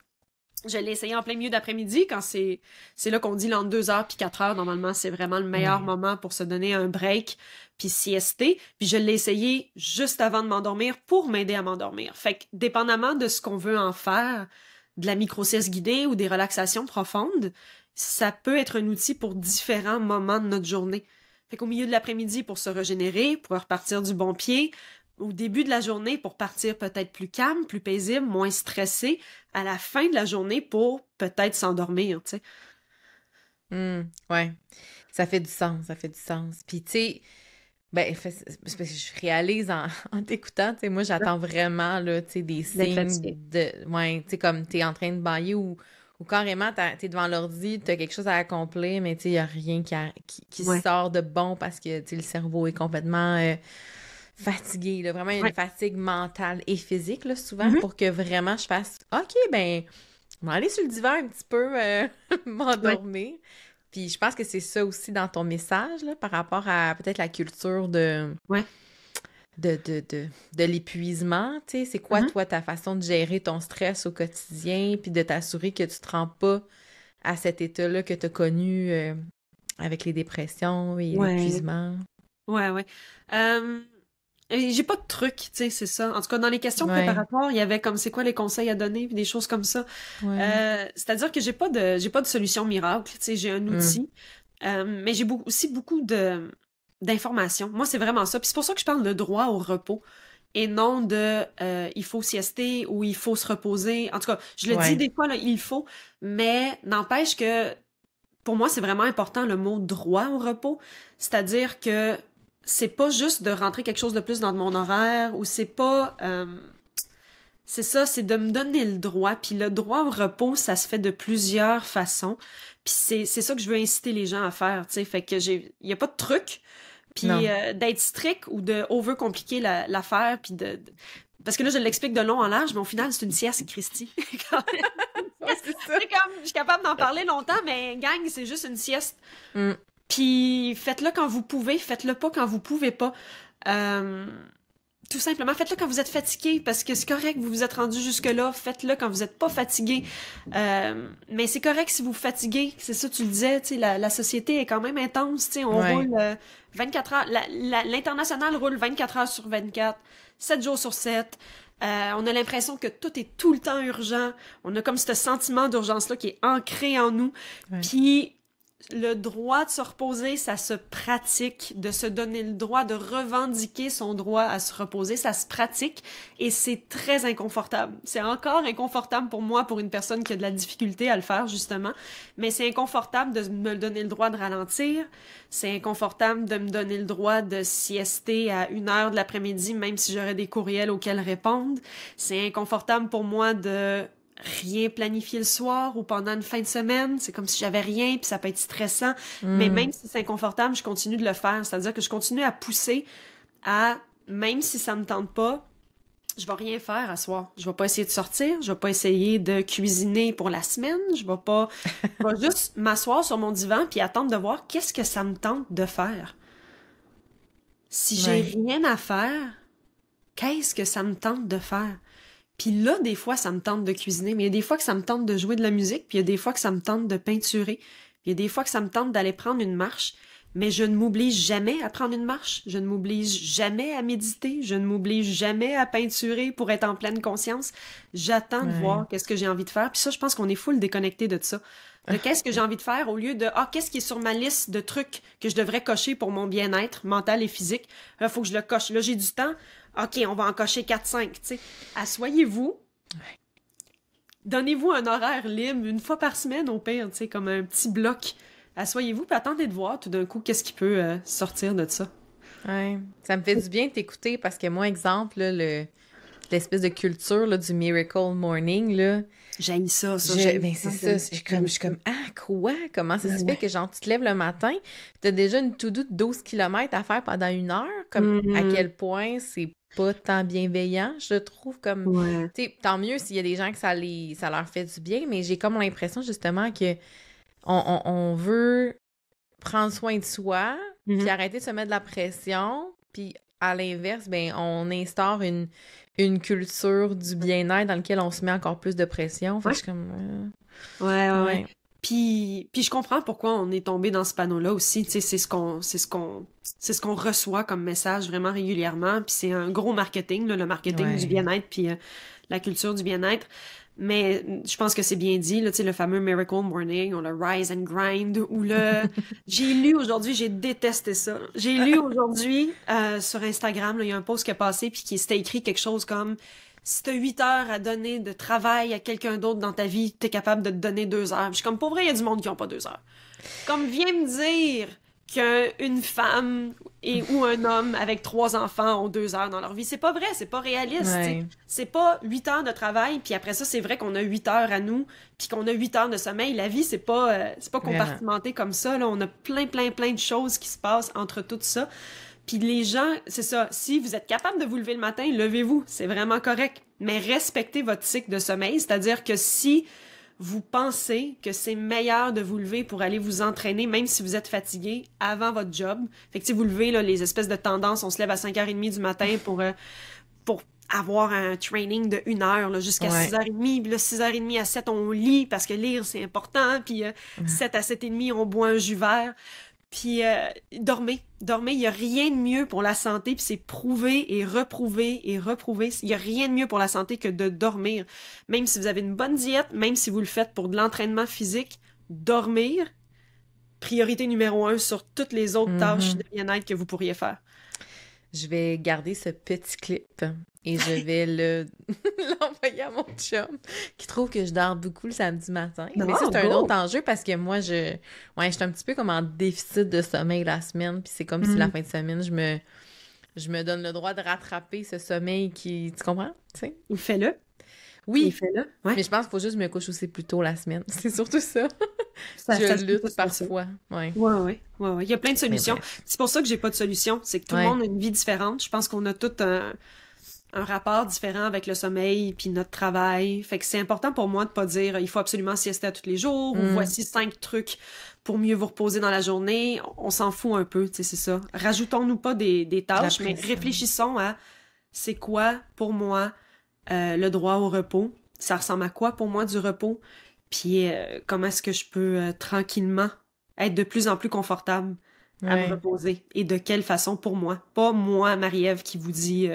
[SPEAKER 2] Je l'ai essayé en plein milieu d'après-midi, quand c'est, c'est là qu'on dit entre 2 heures puis 4 heures, normalement, c'est vraiment le meilleur mm. moment pour se donner un break puis siester. Puis je l'ai essayé juste avant de m'endormir pour m'aider à m'endormir. Fait que, dépendamment de ce qu'on veut en faire, de la micro-sieste guidée ou des relaxations profondes, ça peut être un outil pour différents moments de notre journée. Fait qu'au milieu de l'après-midi, pour se régénérer, pour repartir du bon pied, au début de la journée pour partir peut-être plus calme, plus paisible, moins stressé, à la fin de la journée pour peut-être s'endormir, tu sais. Hum, ouais. Ça fait du sens, ça fait du
[SPEAKER 1] sens. Puis, tu sais, ben, je réalise en, t'écoutant, tu sais, moi, j'attends vraiment, là, tu sais, des signes de... Ouais, tu sais, comme t'es en train de bailler ou, ou carrément, t'es devant l'ordi, t'as quelque chose à accomplir, mais tu sais, il a rien qui, sort de bon parce que, tu sais, le cerveau est complètement... Euh, fatiguée, vraiment il y a une fatigue mentale et physique, là, souvent, mm-hmm. pour que vraiment je fasse OK, ben, on aller sur le divan un petit peu, euh, m'endormir. Puis je pense que c'est ça aussi dans ton message, là, par rapport à peut-être la culture de. De, de, l'épuisement, c'est quoi, mm-hmm. toi, ta façon de gérer ton stress au quotidien, puis de t'assurer que tu te rends pas à cet état-là que tu as connu euh, avec les dépressions et l'épuisement?
[SPEAKER 2] Ouais, ouais. Euh, j'ai pas de truc, tu sais, c'est ça. En tout cas, dans les questions préparatoires, il y avait comme c'est quoi les conseils à donner, des choses comme ça. Euh, c'est-à-dire que j'ai pas de j'ai pas de solution miracle, tu sais, j'ai un hum. outil, euh, mais j'ai aussi beaucoup de d'informations. Moi, c'est vraiment ça. Puis c'est pour ça que je parle de droit au repos et non de euh, il faut siester ou il faut se reposer. En tout cas, je le dis des fois là, il faut, mais n'empêche que pour moi, c'est vraiment important le mot droit au repos, c'est-à-dire que c'est pas juste de rentrer quelque chose de plus dans mon horaire ou c'est pas. Euh, c'est ça, c'est de me donner le droit. Puis le droit au repos, ça se fait de plusieurs façons. Puis c'est, ça que je veux inciter les gens à faire, tu sais. Fait que j'ai. Il n'y a pas de truc. Puis euh, d'être strict ou de overcompliquer compliquer l'affaire. Puis de, Parce que là, je l'explique de long en large, mais au final, c'est une sieste, Christy. c'est, comme, je suis capable d'en parler longtemps, mais gang, c'est juste une sieste. Mm. Puis faites-le quand vous pouvez, faites-le pas quand vous pouvez pas. Euh, tout simplement, faites-le quand vous êtes fatigué, parce que c'est correct, vous vous êtes rendu jusque-là, faites-le quand vous n'êtes pas fatigué. Euh, mais c'est correct si vous fatiguez, c'est ça tu le disais, la, la société est quand même intense, on roule 24 euh, heures, l'international roule 24 heures sur 24, 7 jours sur 7. on a l'impression que tout est tout le temps urgent. On a comme ce sentiment d'urgence-là qui est ancré en nous. Puis le droit de se reposer, ça se pratique, de se donner le droit de revendiquer son droit à se reposer, ça se pratique et c'est très inconfortable. C'est encore inconfortable pour moi, pour une personne qui a de la difficulté à le faire justement, mais c'est inconfortable de me donner le droit de ralentir, c'est inconfortable de me donner le droit de siester à une heure de l'après-midi même si j'aurais des courriels auxquels répondre, c'est inconfortable pour moi de rien planifier le soir ou pendant une fin de semaine. C'est comme si j'avais rien, puis ça peut être stressant. Hmm. Mais même si c'est inconfortable, je continue de le faire. C'est-à-dire que je continue à pousser à, même si ça me tente pas, je vais rien faire à soir. Je vais pas essayer de sortir, je vais pas essayer de cuisiner pour la semaine, je vais pas je vais juste m'asseoir sur mon divan puis attendre de voir qu'est-ce que ça me tente de faire. Si j'ai rien à faire, qu'est-ce que ça me tente de faire puis là, des fois, ça me tente de cuisiner, mais il y a des fois que ça me tente de jouer de la musique, puis il y a des fois que ça me tente de peinturer, puis il y a des fois que ça me tente d'aller prendre une marche mais je ne m'oblige jamais à prendre une marche, je ne m'oblige jamais à méditer, je ne m'oblige jamais à peinturer pour être en pleine conscience. J'attends de voir qu'est-ce que j'ai envie de faire. Puis ça, je pense qu'on est full déconnecté de ça. De qu'est-ce que j'ai envie de faire au lieu de ah qu'est-ce qui est sur ma liste de trucs que je devrais cocher pour mon bien-être mental et physique. Là, ah, faut que je le coche. Là, j'ai du temps. OK, on va en cocher 4 5, tu Assoyez-vous. Donnez-vous un horaire libre une fois par semaine au pire, tu sais comme un petit bloc soyez vous et attendez de voir tout d'un coup qu'est-ce qui peut euh,
[SPEAKER 1] sortir de ça. Ça me fait du bien de t'écouter parce que moi, exemple, le l'espèce de culture du Miracle Morning. Là. J'aime ça, ça. Je, ben, c'est ça. Je, comme, suis comme, ah, quoi? Comment ça ah se fait que genre, tu te lèves le matin, tu as déjà une tout doute de 12 km à faire pendant une heure? Comme, à mm-hmm. quel point c'est pas tant bienveillant, je trouve. Comme, tant mieux s'il y a des gens que ça, les, ça leur fait du bien, mais j'ai comme l'impression justement que on, veut prendre soin de soi, puis mhm. arrêter de se mettre de la pression, puis à l'inverse, ben on instaure une, culture du bien-être dans laquelle on se met encore plus de pression. Euh, ouais.
[SPEAKER 2] ouais, ouais, Puis, je comprends pourquoi on est tombé dans ce panneau-là aussi. c'est ce qu'on, ce qu'on, ce qu'on reçoit comme message vraiment régulièrement. Puis c'est un gros marketing, le marketing du bien-être, puis euh, la culture du bien-être. Mais je pense que c'est bien dit, là, le fameux Miracle Morning, on le Rise and Grind, ou le... j'ai lu aujourd'hui, j'ai détesté ça. J'ai lu aujourd'hui euh, sur Instagram, il y a un post qui est passé, puis qui s'était écrit quelque chose comme « Si t'as 8 heures à donner de travail à quelqu'un d'autre dans ta vie, t'es capable de te donner deux heures. » Je suis comme, pour vrai, il y a du monde qui n'a pas deux heures. Comme, viens me dire qu'une femme et ou un homme avec trois enfants ont deux heures dans leur vie. C'est pas vrai, c'est pas réaliste. C'est pas huit heures de travail, puis après ça, c'est vrai qu'on a huit heures à nous, puis qu'on a huit heures de sommeil. La vie, c'est pas, euh, pas compartimenté comme ça. Là. On a plein, plein, plein de choses qui se passent entre tout ça. Puis les gens, c'est ça, si vous êtes capable de vous lever le matin, levez-vous, c'est vraiment correct. Mais respectez votre cycle de sommeil, c'est-à-dire que si vous pensez que c'est meilleur de vous lever pour aller vous entraîner, même si vous êtes fatigué, avant votre job. Fait que si vous levez, là, les espèces de tendances, on se lève à 5h30 du matin pour, euh, pour avoir un training de 1 heure jusqu'à 6h30, puis 6h30 à 7, on lit parce que lire, c'est important, puis 7 euh, à 7h30, on boit un jus vert. Puis euh, dormez, dormez, il n'y a rien de mieux pour la santé, puis c'est prouvé et reprouver et reprouvé. Il n'y a rien de mieux pour la santé que de dormir. Même si vous avez une bonne diète, même si vous le faites pour de l'entraînement physique, dormir, priorité numéro un sur toutes les autres mm-hmm. tâches de bien-être que vous pourriez faire.
[SPEAKER 1] Je vais garder ce petit clip et je vais le l'envoyer à mon chum qui trouve que je dors beaucoup le samedi matin. mais oh, c'est un autre enjeu parce que moi, je suis un petit peu comme en déficit de sommeil la semaine. Puis c'est comme si la mm-hmm. fin de semaine, je me je me donne le droit de rattraper ce sommeil qui. Tu comprends? Il fait-le. Oui. Il le Mais je pense qu'il faut juste me coucher aussi plus tôt la semaine. C'est surtout ça. ça je
[SPEAKER 2] lutte parfois. Oui, oui. Ouais, ouais, Il y a plein de solutions. C'est pour ça que j'ai pas de solution. C'est que tout le monde a une vie différente. Je pense qu'on a tout un un rapport différent avec le sommeil puis notre travail. Fait que c'est important pour moi de pas dire il faut absolument siester à tous les jours ou mm. voici cinq trucs pour mieux vous reposer dans la journée. On s'en fout un peu, tu sais, c'est ça. Rajoutons-nous pas des, tâches, mais réfléchissons à c'est quoi pour moi euh, le droit au repos. Ça ressemble à quoi pour moi du repos? Puis euh, comment est-ce que je peux euh, tranquillement être de plus en plus confortable? à me reposer et de quelle façon pour moi. Pas moi, Marie-Ève, qui vous dit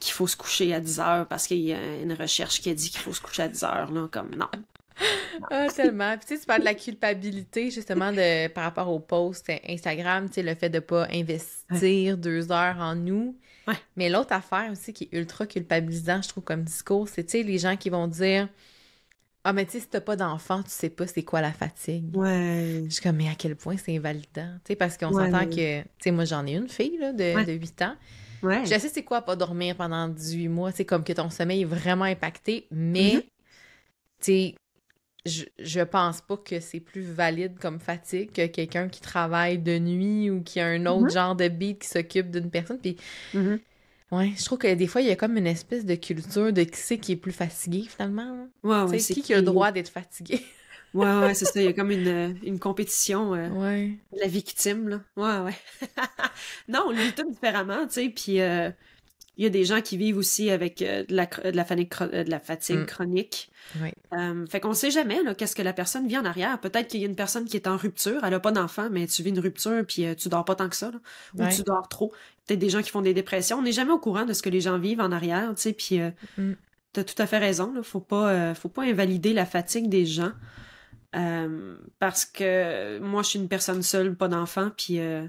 [SPEAKER 2] qu'il faut se coucher à 10 heures parce qu'il y a une recherche qui a dit qu'il faut se coucher à 10 heures, là, comme non.
[SPEAKER 1] Ah, tellement. Puis, tu, sais, tu parles de la culpabilité, justement, de, par rapport au post Instagram, tu sais, le fait de ne pas investir deux heures en nous. Mais l'autre affaire aussi qui est ultra culpabilisant, je trouve, comme discours, c'est, tu sais, les gens qui vont dire Ah, mais tu sais, si t'as pas d'enfant, tu sais pas c'est quoi la fatigue. Ouais. Je suis comme, mais à quel point c'est invalidant, tu sais, parce qu'on s'entend que, tu sais, moi, j'en ai une fille, là, de, de 8 ans. Je sais c'est quoi pas dormir pendant 18 mois. C'est comme que ton sommeil est vraiment impacté, mais mm-hmm. je, je pense pas que c'est plus valide comme fatigue que quelqu'un qui travaille de nuit ou qui a un autre mm-hmm. genre de beat qui s'occupe d'une personne. Puis, mm-hmm. ouais, je trouve que des fois, il y a comme une espèce de
[SPEAKER 2] culture de qui c'est qui est plus fatigué finalement. c'est qui, qui a le droit d'être fatigué? Ouais, c'est ça. Il y a comme une, euh, compétition euh, de la victime, là. Ouais, non, on lit tout différemment, tu sais. Puis euh, il y a des gens qui vivent aussi avec de, la, de, fatigue, de la fatigue mm. chronique. on fait qu'on sait jamais, qu'est-ce que la personne vit en arrière. Peut-être qu'il y a une personne qui est en rupture, elle a pas d'enfant, mais tu vis une rupture, puis tu dors pas tant que ça, Ou tu dors trop. Peut-être des gens qui font des dépressions. On n'est jamais au courant de ce que les gens vivent en arrière, tu sais. Puis. Mm. T'as tout à fait raison, là. Faut pas, faut pas invalider la fatigue des gens. Euh, parce que moi, je suis une personne seule, pas d'enfant, puis euh,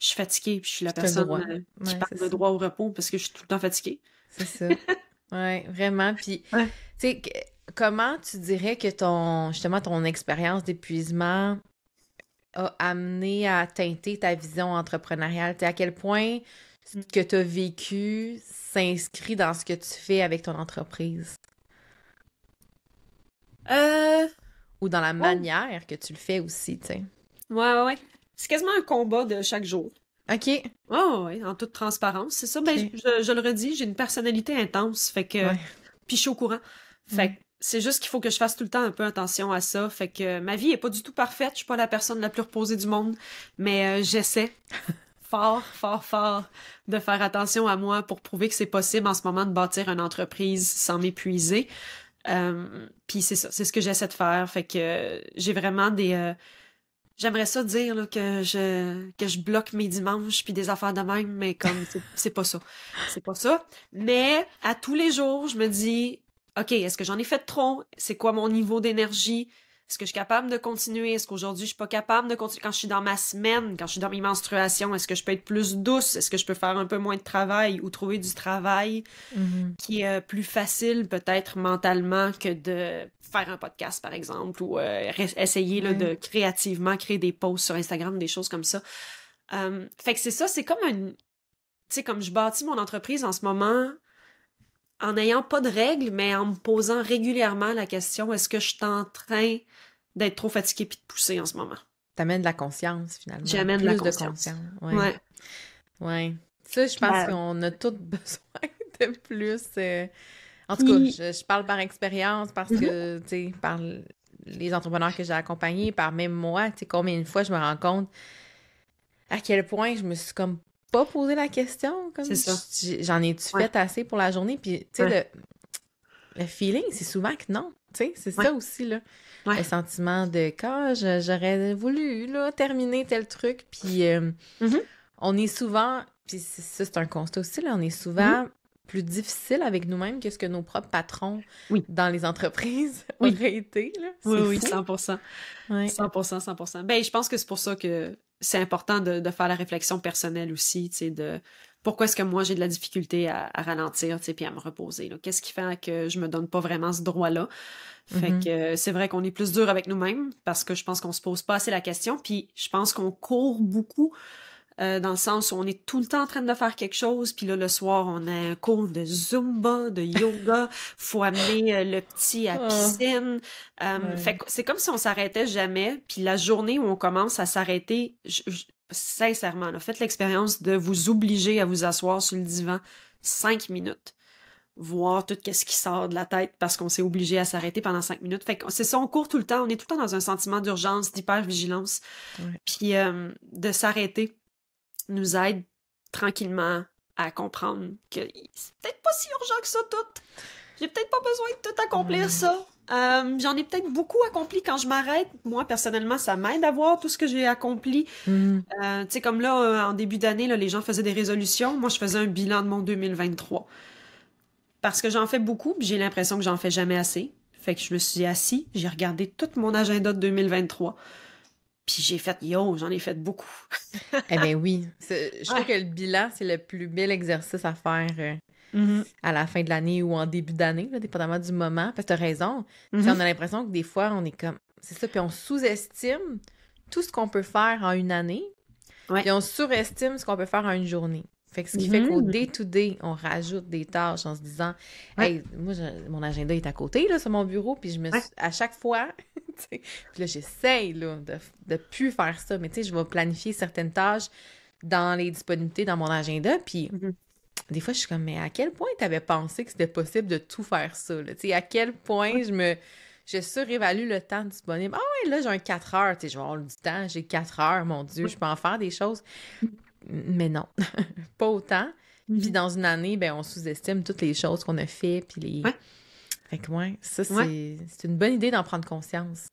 [SPEAKER 2] je suis fatiguée, puis je suis la personne euh, qui parle le droit au repos parce que je suis tout le temps fatiguée. C'est ça.
[SPEAKER 1] ouais, vraiment. Puis, tu sais, comment tu dirais que ton, justement, ton expérience d'épuisement a amené à teinter ta vision entrepreneuriale? à quel point ce mm. que tu as vécu s'inscrit dans ce que tu fais avec ton entreprise? Euh, ou dans la oh.
[SPEAKER 2] manière que tu le fais aussi, tu sais. Ouais, ouais, ouais. C'est quasiment un combat de chaque jour. OK. Oh, ouais, en toute transparence. C'est ça, ben, je, le redis, j'ai une personnalité intense, fait que... Puis je suis au courant. Fait que c'est juste qu'il faut que je fasse tout le temps un peu attention à ça. Fait que ma vie est pas du tout parfaite. Je suis pas la personne la plus reposée du monde, mais euh, j'essaie fort, fort, fort de faire attention à moi pour prouver que c'est possible en ce moment de bâtir une entreprise sans m'épuiser. Euh, puis c'est ça, c'est ce que j'essaie de faire. Fait que j'ai vraiment des. Euh, j'aimerais ça dire que je que je bloque mes dimanches puis des affaires de même, mais comme c'est pas ça, c'est pas ça. Mais à tous les jours, je me dis, ok, est-ce que j'en ai fait trop C'est quoi mon niveau d'énergie est-ce que je suis capable de continuer? Est-ce qu'aujourd'hui, je suis pas capable de continuer? Quand je suis dans ma semaine, quand je suis dans mes menstruations, est-ce que je peux être plus douce? Est-ce que je peux faire un peu moins de travail ou trouver du travail mhm. qui est euh, plus facile peut-être mentalement que de faire un podcast, par exemple, ou euh, essayer de créativement créer des posts sur Instagram, des choses comme ça. Euh, fait que c'est ça, c'est comme une... Tu sais, comme je bâtis mon entreprise en ce moment, en n'ayant pas de règles, mais en me posant régulièrement la question est-ce que je suis en train d'être trop fatiguée puis de pousser en ce moment
[SPEAKER 1] T'amènes de la conscience finalement. J'amène de la conscience. Oui. Ouais. ouais. Ça, je pense ben qu'on a tous besoin de plus. Euh, en tout cas, je, parle par expérience parce que, mhm. tu sais, par les entrepreneurs que j'ai accompagnés, par même moi, tu sais, combien de fois je me rends compte à quel point je me suis comme pas poser la question. comme J'en ai-tu fait assez pour la journée? Puis, tu sais, le, feeling, c'est souvent que non. Tu sais, c'est ça aussi, là. Le sentiment de quand ah, j'aurais voulu, là, terminer tel truc. Puis, euh, mm-hmm. on est souvent, puis ça, c'est un constat aussi, là, on est souvent mm-hmm. plus difficile avec nous-mêmes que ce
[SPEAKER 2] que nos propres patrons dans les entreprises auraient été. Là. Oui, oui, 100 100 100 Ben, je pense que c'est pour ça que c'est important de, faire la réflexion personnelle aussi, tu sais, de pourquoi est-ce que moi j'ai de la difficulté à, ralentir, tu sais, puis à me reposer. Qu'est-ce qui fait que je me donne pas vraiment ce droit-là? Fait mm-hmm. que c'est vrai qu'on est plus dur avec nous-mêmes parce que je pense qu'on se pose pas assez la question, puis je pense qu'on court beaucoup euh, dans le sens où on est tout le temps en train de faire quelque chose, puis là, le soir, on a un cours de Zumba, de yoga, faut amener euh, le petit à ah. piscine. Euh, fait c'est comme si on s'arrêtait jamais, puis la journée où on commence à s'arrêter, sincèrement, a faites l'expérience de vous obliger à vous asseoir sur le divan cinq minutes voir tout ce qui sort de la tête parce qu'on s'est obligé à s'arrêter pendant cinq minutes. Fait c'est ça, on court tout le temps, on est tout le temps dans un sentiment d'urgence, d'hypervigilance, puis de s'arrêter nous aide tranquillement à comprendre que c'est peut-être pas si urgent que ça tout. J'ai peut-être pas besoin de tout accomplir mm. ça. Euh, j'en ai peut-être beaucoup accompli quand je m'arrête. Moi, personnellement, ça m'aide à voir tout ce que j'ai accompli. Mm. Euh, tu sais, comme là, euh, en début d'année, les gens faisaient des résolutions. Moi, je faisais un bilan de mon 2023. Parce que j'en fais beaucoup, puis j'ai l'impression que j'en fais jamais assez. Fait que je me suis assis, j'ai regardé tout mon agenda de 2023. Puis j'ai fait, yo, j'en ai fait beaucoup.
[SPEAKER 1] eh bien oui, je trouve que le bilan, c'est le plus bel exercice à faire euh, mm-hmm. à la fin de l'année ou en début d'année, dépendamment du moment. Parce que tu raison. Mm-hmm. On a l'impression que des fois, on est comme, c'est ça, puis on sous-estime tout ce qu'on peut faire en une année. Puis on surestime ce qu'on peut faire en une journée. Fait que ce qui fait qu'au mm-hmm. day-to-day, on rajoute des tâches en se disant Hey, moi, mon agenda est à côté, là, sur mon bureau, puis je me à chaque fois, puis là, j'essaye là, de, de plus faire ça, mais tu sais, je vais planifier certaines tâches dans les disponibilités dans mon agenda, puis mm-hmm. des fois, je suis comme Mais à quel point tu avais pensé que c'était possible de tout faire ça? Tu sais, à quel point je me je surévalue le temps disponible. Ah ouais, là, j'ai un 4 heures, tu sais, je vais avoir du temps, j'ai 4 heures, mon Dieu, je peux en faire des choses. Mm-hmm mais non, pas autant. Puis mhm. dans une année, ben, on sous-estime toutes les choses qu'on a fait, puis les... Ouais. ça, c'est une bonne idée d'en prendre conscience.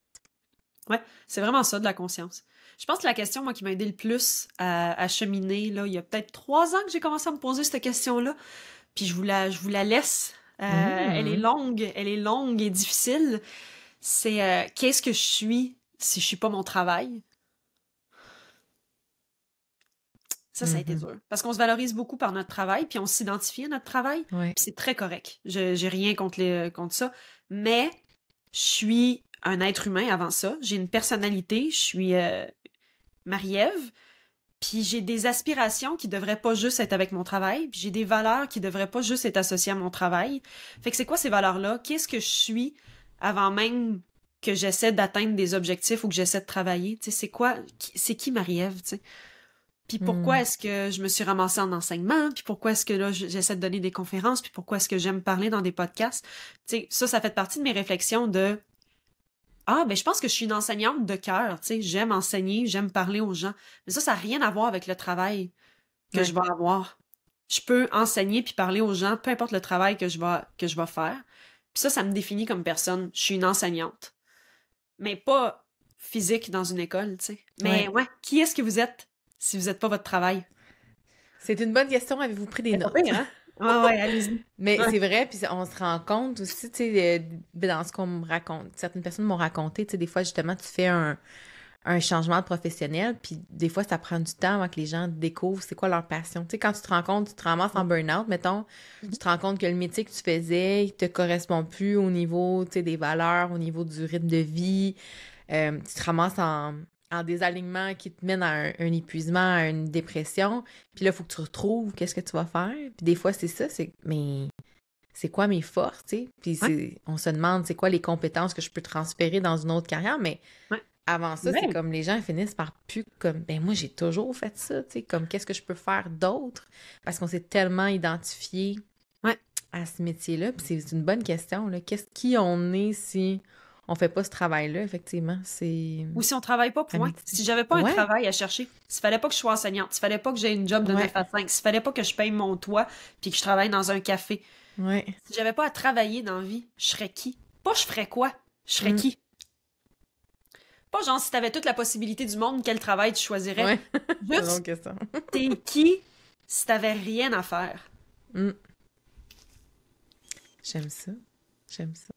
[SPEAKER 2] Ouais, c'est vraiment ça, de la conscience. Je pense que la question, moi, qui m'a aidé le plus à, cheminer, là, il y a peut-être trois ans que j'ai commencé à me poser cette question-là, puis je vous la, je vous la laisse. Euh, mm. Elle est longue, elle est longue et difficile. C'est euh, qu'est-ce que je suis si je suis pas mon travail? Ça, ça a été mhm. dur. Parce qu'on se valorise beaucoup par notre travail, puis on s'identifie à notre travail. Puis c'est très correct. Je j'ai rien contre, euh, contre ça. Mais je suis un être humain avant ça. J'ai une personnalité. Je suis euh, Marie-Ève. Puis j'ai des aspirations qui devraient pas juste être avec mon travail. Puis j'ai des valeurs qui devraient pas juste être associées à mon travail. Fait que c'est quoi ces valeurs-là? Qu'est-ce que je suis avant même que j'essaie d'atteindre des objectifs ou que j'essaie de travailler? c'est quoi? C'est qui Marie-Ève? Tu puis pourquoi hmm. est-ce que je me suis ramassée en enseignement? Puis pourquoi est-ce que là, j'essaie de donner des conférences? Puis pourquoi est-ce que j'aime parler dans des podcasts? Tu sais, ça, ça fait partie de mes réflexions de Ah, ben, je pense que je suis une enseignante de cœur. Tu sais, j'aime enseigner, j'aime parler aux gens. Mais ça, ça n'a rien à voir avec le travail que je vais avoir. Je peux enseigner puis parler aux gens, peu importe le travail que je vais, que je faire. Puis ça, ça me définit comme personne. Je suis une enseignante. Mais pas physique dans une école, tu sais. Mais ouais qui est-ce que vous êtes? si vous n'êtes pas votre travail? C'est une bonne question. Avez-vous pris des ben notes? Oui, hein? ouais, allez-y. Mais c'est vrai, puis on se
[SPEAKER 1] rend compte aussi, tu sais, euh, dans ce qu'on me raconte, certaines personnes m'ont raconté, tu sais, des fois, justement, tu fais un, changement de professionnel, puis des fois, ça prend du temps avant que les gens découvrent c'est quoi leur passion. Tu sais, quand tu te rends compte, tu te ramasses en mm. burn-out, mettons, mm-hmm. tu te rends compte que le métier que tu faisais, il te correspond plus au niveau, tu sais, des valeurs, au niveau du rythme de vie. Euh, tu te ramasses en, en désalignement qui te mène à un, épuisement, à une dépression. Puis là, il faut que tu retrouves qu'est-ce que tu vas faire. Puis des fois, c'est ça, c'est mais c'est quoi mes forces, tu sais? Puis on se demande c'est quoi les compétences que je peux transférer dans une autre carrière, mais avant ça, c'est comme les gens finissent par plus comme ben moi j'ai toujours fait ça, tu sais, comme qu'est-ce que je peux faire d'autre? Parce qu'on s'est tellement identifié à ce métier-là. Puis c'est une bonne question, là. Qu'est-ce qui on est si on fait pas ce travail-là, effectivement.
[SPEAKER 2] Ou si on travaille pas, point. Si j'avais pas un travail à chercher, s'il fallait pas que je sois enseignante, s'il fallait pas que j'ai une job de 9 à 5, s'il fallait pas que je paye mon toit puis que je travaille dans un café, ouais. si j'avais pas à travailler dans la vie, je serais qui? Pas je ferais quoi? Je serais mm. qui? Pas genre si avais toute la possibilité du monde, quel travail tu choisirais. Juste, t'es qui si t'avais rien à faire?
[SPEAKER 1] Mm. J'aime ça. J'aime ça.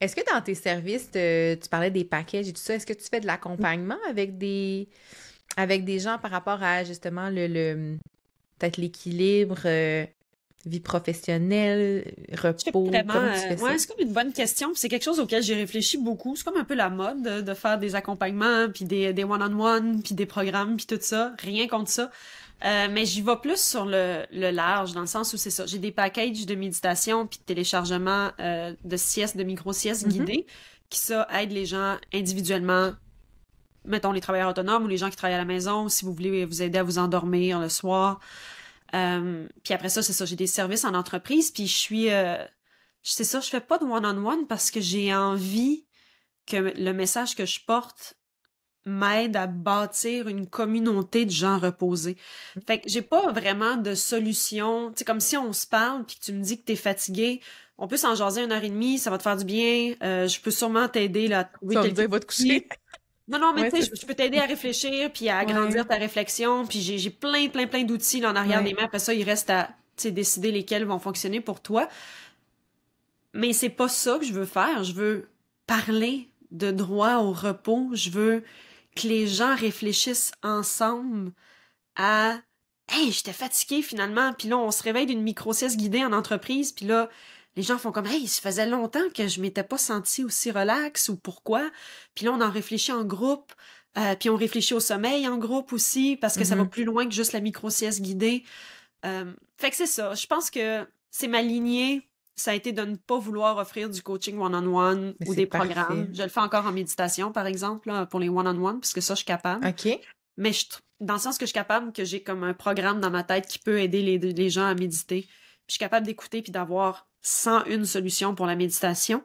[SPEAKER 1] Est-ce que dans tes services, euh, tu parlais des paquets et tout ça, est-ce que tu fais de l'accompagnement avec des avec des gens par rapport à justement le, le peut-être l'équilibre euh, vie professionnelle, repos? Vraiment, euh, ouais, c'est
[SPEAKER 2] comme une bonne question. C'est quelque chose auquel j'ai réfléchi beaucoup. C'est comme un peu la mode de, faire des accompagnements, puis des, des one-on-one, -on -one, puis des programmes, puis tout ça. Rien contre ça. Euh, mais j'y vais plus sur le, large, dans le sens où c'est ça. J'ai des packages de méditation puis de téléchargement euh, de siestes, de micro-siestes mhm. guidées, qui ça aide les gens individuellement, mettons les travailleurs autonomes ou les gens qui travaillent à la maison, si vous voulez vous aider à vous endormir le soir. Euh, puis après ça, c'est ça, j'ai des services en entreprise, puis je suis... c'est ça, je fais pas de one -on -one parce que j'ai envie que le message que je porte m'aide à bâtir une communauté de gens reposés. Mm. Fait que j'ai pas vraiment de solution. C'est comme si on se parle puis que tu me dis que tu es fatigué. On peut s'en jaser une heure et demie, ça va te faire du bien. Euh, je peux sûrement t'aider là. Oui, ça dire va te coucher. Non, non, mais tu sais, je, peux t'aider à réfléchir puis à agrandir ta réflexion. Puis j'ai plein, plein, plein d'outils en arrière des mains. Après ça, il reste à décider lesquels vont fonctionner pour toi. Mais c'est pas ça que je veux faire. Je veux parler de droit au repos. Je veux les gens réfléchissent ensemble à Hey, j'étais fatiguée finalement, puis là, on se réveille d'une micro-sieste guidée en entreprise, puis là, les gens font comme Hey, il faisait longtemps que je m'étais pas senti aussi relax ou pourquoi. Puis là, on en réfléchit en groupe, euh, puis on réfléchit au sommeil en groupe aussi, parce que ça va mhm. plus loin que juste la micro-sieste guidée. Euh, fait que c'est ça. Je pense que c'est ma lignée ça a été de ne pas vouloir offrir du coaching one-on-one ou des programmes. Je le fais encore en méditation, par exemple, pour les one-on-one, puisque ça, je suis capable. OK. Mais je, dans le sens que je suis capable, que j'ai comme un programme dans ma tête qui peut aider les, les gens à méditer. je suis capable d'écouter puis d'avoir 101 solutions pour la méditation.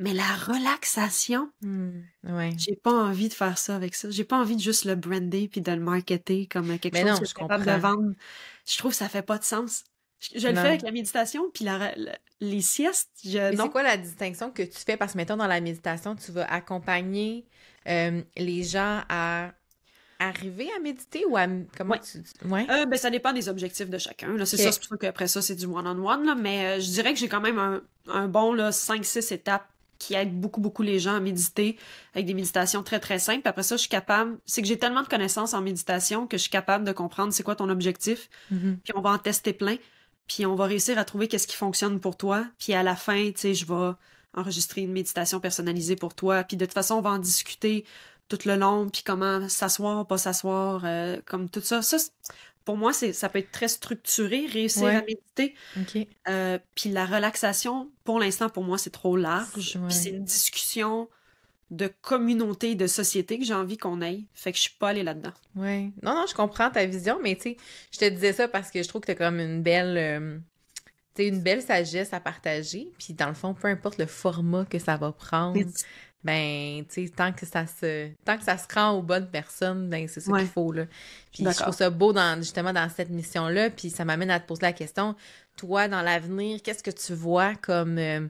[SPEAKER 2] Mais la relaxation, hmm, ouais. j'ai pas envie de faire ça avec ça. J'ai pas envie de juste le brander puis de le marketer comme quelque chose que je suis capable de vendre. Je trouve que ça fait pas de sens. Je, le fais avec la méditation, puis
[SPEAKER 1] les siestes, c'est quoi la distinction que tu fais? Parce que, mettons, dans la méditation, tu vas accompagner
[SPEAKER 2] euh, les gens à arriver à méditer ou à comment tu ouais. Euh, ben, ça dépend des objectifs de chacun là c'est ça c'est pour qu'après ça c'est du one on one mais euh, je dirais que j'ai quand même un, bon 5 6 étapes qui aide beaucoup beaucoup les gens à méditer avec des méditations très très simples après ça je suis capable c'est que j'ai tellement de connaissances en méditation que je suis capable de comprendre c'est quoi ton objectif mm-hmm. puis on va en tester plein puis on va réussir à trouver qu'est-ce qui fonctionne pour toi. Puis à la fin, tu sais, je vais enregistrer une méditation personnalisée pour toi. Puis de toute façon, on va en discuter tout le long, puis comment s'asseoir, pas s'asseoir, euh, comme tout ça. Ça, pour moi, ça peut être très structuré, réussir à méditer. Euh, puis la relaxation, pour l'instant, pour moi, c'est trop large. Puis c'est une discussion de communauté, de société que j'ai envie qu'on aille. Fait que je suis pas allée là-dedans. Oui. Non, non, je comprends ta vision,
[SPEAKER 1] mais tu sais, je te disais ça parce que je trouve que t'as comme une belle... Euh, tu sais, une belle sagesse à partager. Puis dans le fond, peu importe le format que ça va prendre, ben tu sais tant que ça se tant que ça se rend aux bonnes personnes ben c'est ça qu'il faut là puis je trouve ça beau justement dans cette mission là puis ça m'amène à te poser la question toi dans l'avenir qu'est-ce que tu vois comme euh,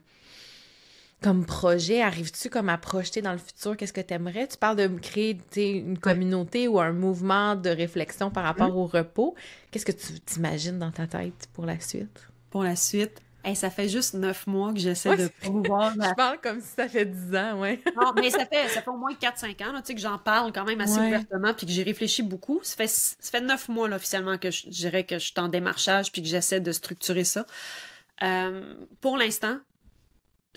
[SPEAKER 1] comme projet? Arrives-tu comme à projeter dans le futur? Qu'est-ce que tu aimerais? Tu parles de créer une communauté ou un mouvement de réflexion par rapport mm.
[SPEAKER 2] au repos. Qu'est-ce que tu t'imagines dans ta tête pour la suite? Pour la suite, ça fait juste neuf mois que j'essaie de pouvoir. je parle comme si ça fait dix ans, oui. non, mais ça fait, au moins quatre, cinq ans tu sais, que j'en parle quand même assez ouvertement puis que j'ai réfléchi beaucoup. Ça fait, ça fait neuf mois officiellement que je dirais que je suis en démarchage puis que j'essaie de structurer ça. Euh, pour l'instant,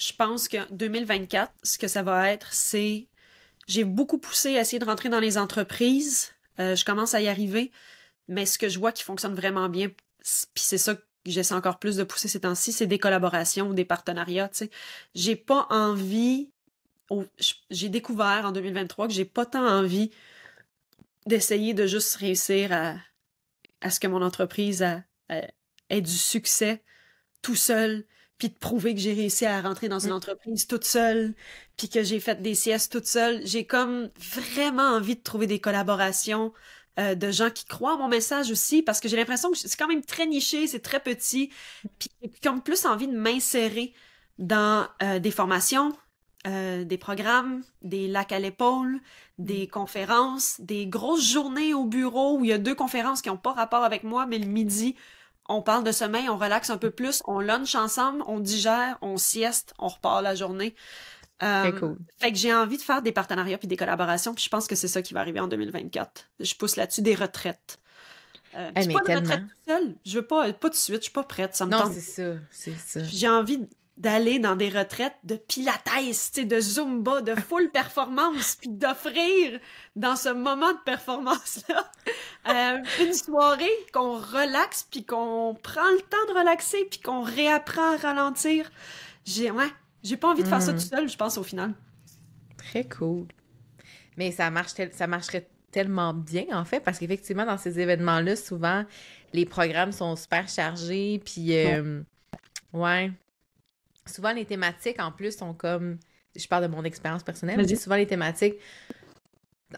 [SPEAKER 2] je pense que 2024, ce que ça va être, c'est j'ai beaucoup poussé à essayer de rentrer dans les entreprises. Euh, je commence à y arriver, mais ce que je vois qui fonctionne vraiment bien, puis c'est ça que j'essaie encore plus de pousser ces temps-ci, c'est des collaborations ou des partenariats. Tu j'ai pas envie. j'ai découvert en 2023 que j'ai pas tant envie d'essayer de juste réussir à, ce que mon entreprise ait du succès tout seul puis de prouver que j'ai réussi à rentrer dans une mm. entreprise toute seule, puis que j'ai fait des siestes toute seule. J'ai comme vraiment envie de trouver des collaborations euh, de gens qui croient à mon message aussi, parce que j'ai l'impression que c'est quand même très niché, c'est très petit, puis j'ai comme plus envie de m'insérer dans euh, des formations, euh, des programmes, des lacs à l'épaule, des mm. conférences, des grosses journées au bureau où il y a deux conférences qui n'ont pas rapport avec moi, mais le midi, on parle de sommeil, on relaxe un peu plus, on lunch ensemble, on digère, on sieste, on repart la journée. Euh, cool. Fait que j'ai envie de faire des partenariats puis des collaborations, puis je pense que c'est ça qui va arriver en 2024. Je pousse là-dessus des retraites. Euh, je eh, suis pas de retraite tout Je veux pas, pas de suite, je suis pas prête, ça me non, c'est
[SPEAKER 1] ça, c'est ça. J'ai
[SPEAKER 2] envie d'aller dans des retraites de pilates, de zumba, de full performance, puis d'offrir dans ce moment de performance-là euh, une soirée qu'on relaxe, puis qu'on prend le temps de relaxer, puis qu'on réapprend à ralentir. J'ai ouais, j'ai pas envie de faire ça mm. tout seul, je pense, au final. Très cool.
[SPEAKER 1] Mais ça, marche ça marcherait tellement bien, en fait, parce qu'effectivement, dans ces événements-là, souvent, les programmes sont super chargés, puis... Ouais, euh, souvent les thématiques en plus sont comme je parle de mon expérience personnelle, mais souvent les thématiques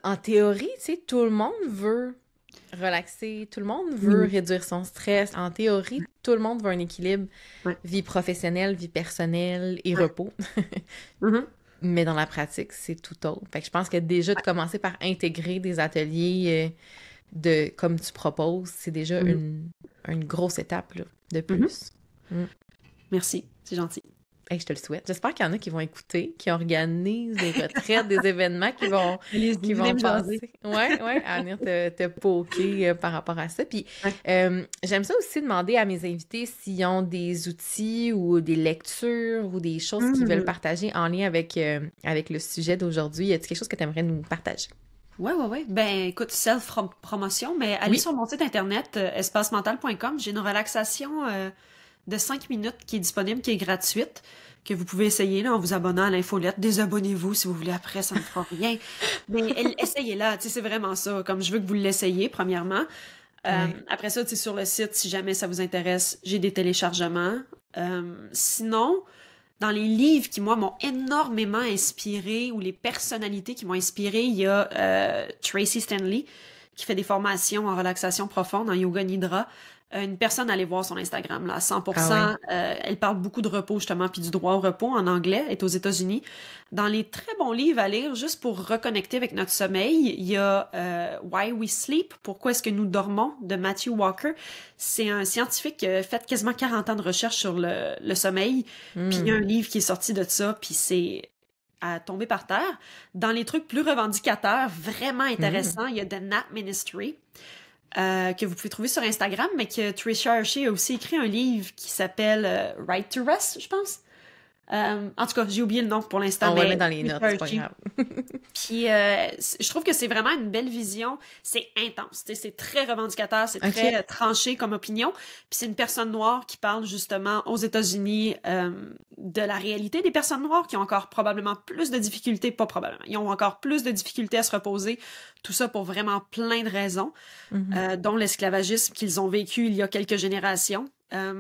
[SPEAKER 1] en théorie, tu sais, tout le monde veut relaxer, tout le monde veut réduire son stress. En théorie, tout le monde veut un équilibre vie professionnelle, vie personnelle et repos. Mm-hmm. Mais dans la pratique, c'est tout autre. Fait que je pense que déjà de commencer par intégrer des ateliers euh, de comme tu proposes, c'est déjà mm-hmm. une, une, grosse étape de mm-hmm. plus. Merci, c'est gentil je te le souhaite. J'espère qu'il y en a qui vont écouter, qui organisent des retraites, des événements qui vont, qui vont à venir te, te euh, par rapport à ça. Puis euh, j'aime ça aussi demander à mes invités s'ils ont des outils ou des lectures ou des choses qu'ils veulent mm. partager en lien avec, euh, avec le sujet d'aujourd'hui. Y a-t-il quelque chose que tu aimerais nous partager?
[SPEAKER 2] Oui, oui, oui. Ben, écoute, self-promotion, mais allez sur mon site internet, espacemental.com. J'ai une relaxation de 5 minutes qui est disponible, qui est gratuite, que vous pouvez essayer là, en vous abonnant à l'infolette. Désabonnez-vous si vous voulez après, ça ne fera rien. Mais essayez-la, c'est vraiment ça. Comme je veux que vous l'essayiez, premièrement. Euh, après ça, sur le site, si jamais ça vous intéresse, j'ai des téléchargements. Euh, sinon, dans les livres qui, moi, m'ont énormément inspiré ou les personnalités qui m'ont inspiré, il y a euh, Tracy Stanley qui fait des formations en relaxation profonde, en yoga nidra. Euh, une personne allait voir son Instagram là, 100%. Ah euh, elle parle beaucoup de repos justement, puis du droit au repos en anglais, est aux États-Unis. Dans les très bons livres à lire, juste pour reconnecter avec notre sommeil, il y a euh, Why We Sleep, Pourquoi est-ce que nous dormons, de Matthew Walker. C'est un scientifique qui a fait quasiment 40 ans de recherche sur le, sommeil.
[SPEAKER 1] Hmm. Puis il y a un livre
[SPEAKER 2] qui est sorti de ça, puis c'est à tomber par terre. Dans les trucs plus revendicateurs, vraiment hmm. intéressants, il y a The Nap Ministry. Euh, que vous pouvez trouver sur Instagram, mais que Trisha Hershey a aussi écrit un livre qui s'appelle euh, Right to Rest, je pense. Euh, en tout cas, j'ai oublié le nom pour l'instant. On va mettre dans les notes, c'est pas grave. Puis euh, je trouve que c'est vraiment une belle vision. C'est intense, c'est très revendicateur, c'est très euh, tranché comme opinion. Puis c'est une personne noire qui parle justement aux États-Unis de la réalité des personnes noires qui ont encore probablement plus de difficultés, pas probablement, ils ont encore plus de difficultés à se reposer. Tout ça pour vraiment plein de raisons, mhm. dont l'esclavagisme qu'ils ont vécu il y a quelques générations.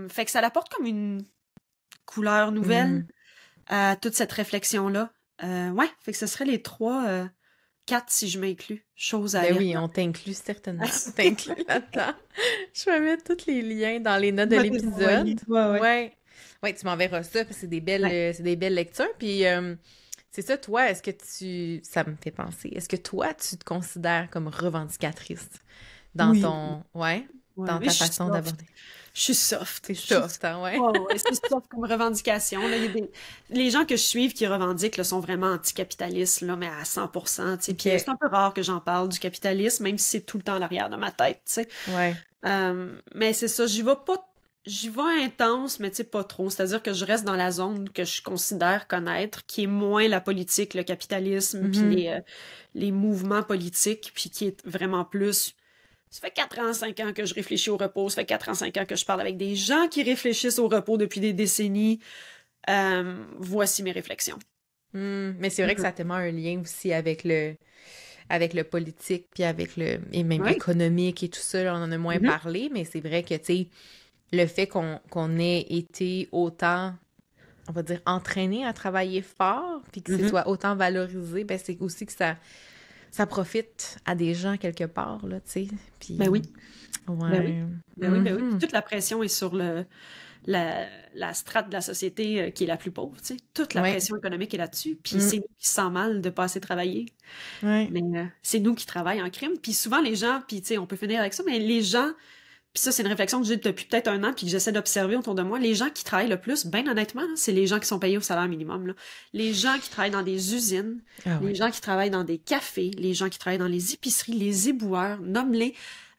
[SPEAKER 2] fait que ça apporte comme une couleurs nouvelles, mm. à toute cette réflexion-là. Euh, ouais, fait que ce serait les trois, euh, quatre si je m'inclus, choses à ben oui, on t'inclut certainement. on t'inclut
[SPEAKER 1] Je vais mettre tous les liens dans les notes de l'épisode. Oui, ouais. tu m'enverras ça, c'est des, belles, euh, des belles lectures. Puis euh, c'est ça, toi, est-ce que tu. Ça me fait penser. Est-ce que toi, tu te considères comme revendicatrice dans ton.
[SPEAKER 2] Ouais, dans ta façon d'aborder? je suis soft. soft, hein, ouais. c'est soft comme revendication. Les gens que je suis qui revendiquent le sont vraiment anticapitalistes, là, mais à 100 Puis C'est un peu rare que j'en parle du capitalisme, même si c'est tout le temps à l'arrière de ma tête. sais. — Ouais. Euh, mais c'est ça, j'y vais pas J'y vais intense, mais pas trop. C'est-à-dire que je reste dans la zone que je considère connaître, qui est moins la politique, le capitalisme, puis mm-hmm. les, euh, les mouvements politiques, puis qui est vraiment plus ça fait 4 ans, 5 ans que je réfléchis au repos. Ça fait 4 ans, 5 ans que je parle avec des gens qui réfléchissent au repos depuis des décennies. Euh, voici mes réflexions.
[SPEAKER 1] Hmm, mais c'est vrai que ça a mhm. tellement un lien aussi avec le avec le politique puis avec le et même l'économique et tout ça on en a moins mhm. parlé mais c'est vrai que tu sais le fait qu'on ait été autant on va dire entraîné à travailler fort puis que ce mhm. soit autant valorisé ben c'est aussi que ça ça profite à des gens quelque part, là, tu sais. Puis... Ben oui.
[SPEAKER 2] Ouais. Ben oui. Ben oui, ben mm-hmm. Toute la pression est sur le, la, la, strate de la société euh, qui est la plus pauvre, tu sais. Toute la pression économique est là-dessus. Puis mm. c'est nous qui mal de pas assez travailler. Euh, c'est nous qui travaillons en crime. Puis souvent, les gens, puis tu sais, on peut finir avec ça, mais les gens puis ça, c'est une réflexion que j'ai depuis peut-être un an, puis que j'essaie d'observer autour de moi. Les gens qui travaillent le plus, ben honnêtement, c'est les gens qui sont payés au salaire minimum. Les gens qui travaillent dans des usines, ah les gens qui travaillent dans des cafés, les gens qui travaillent dans les épiceries, les éboueurs, nomme-les.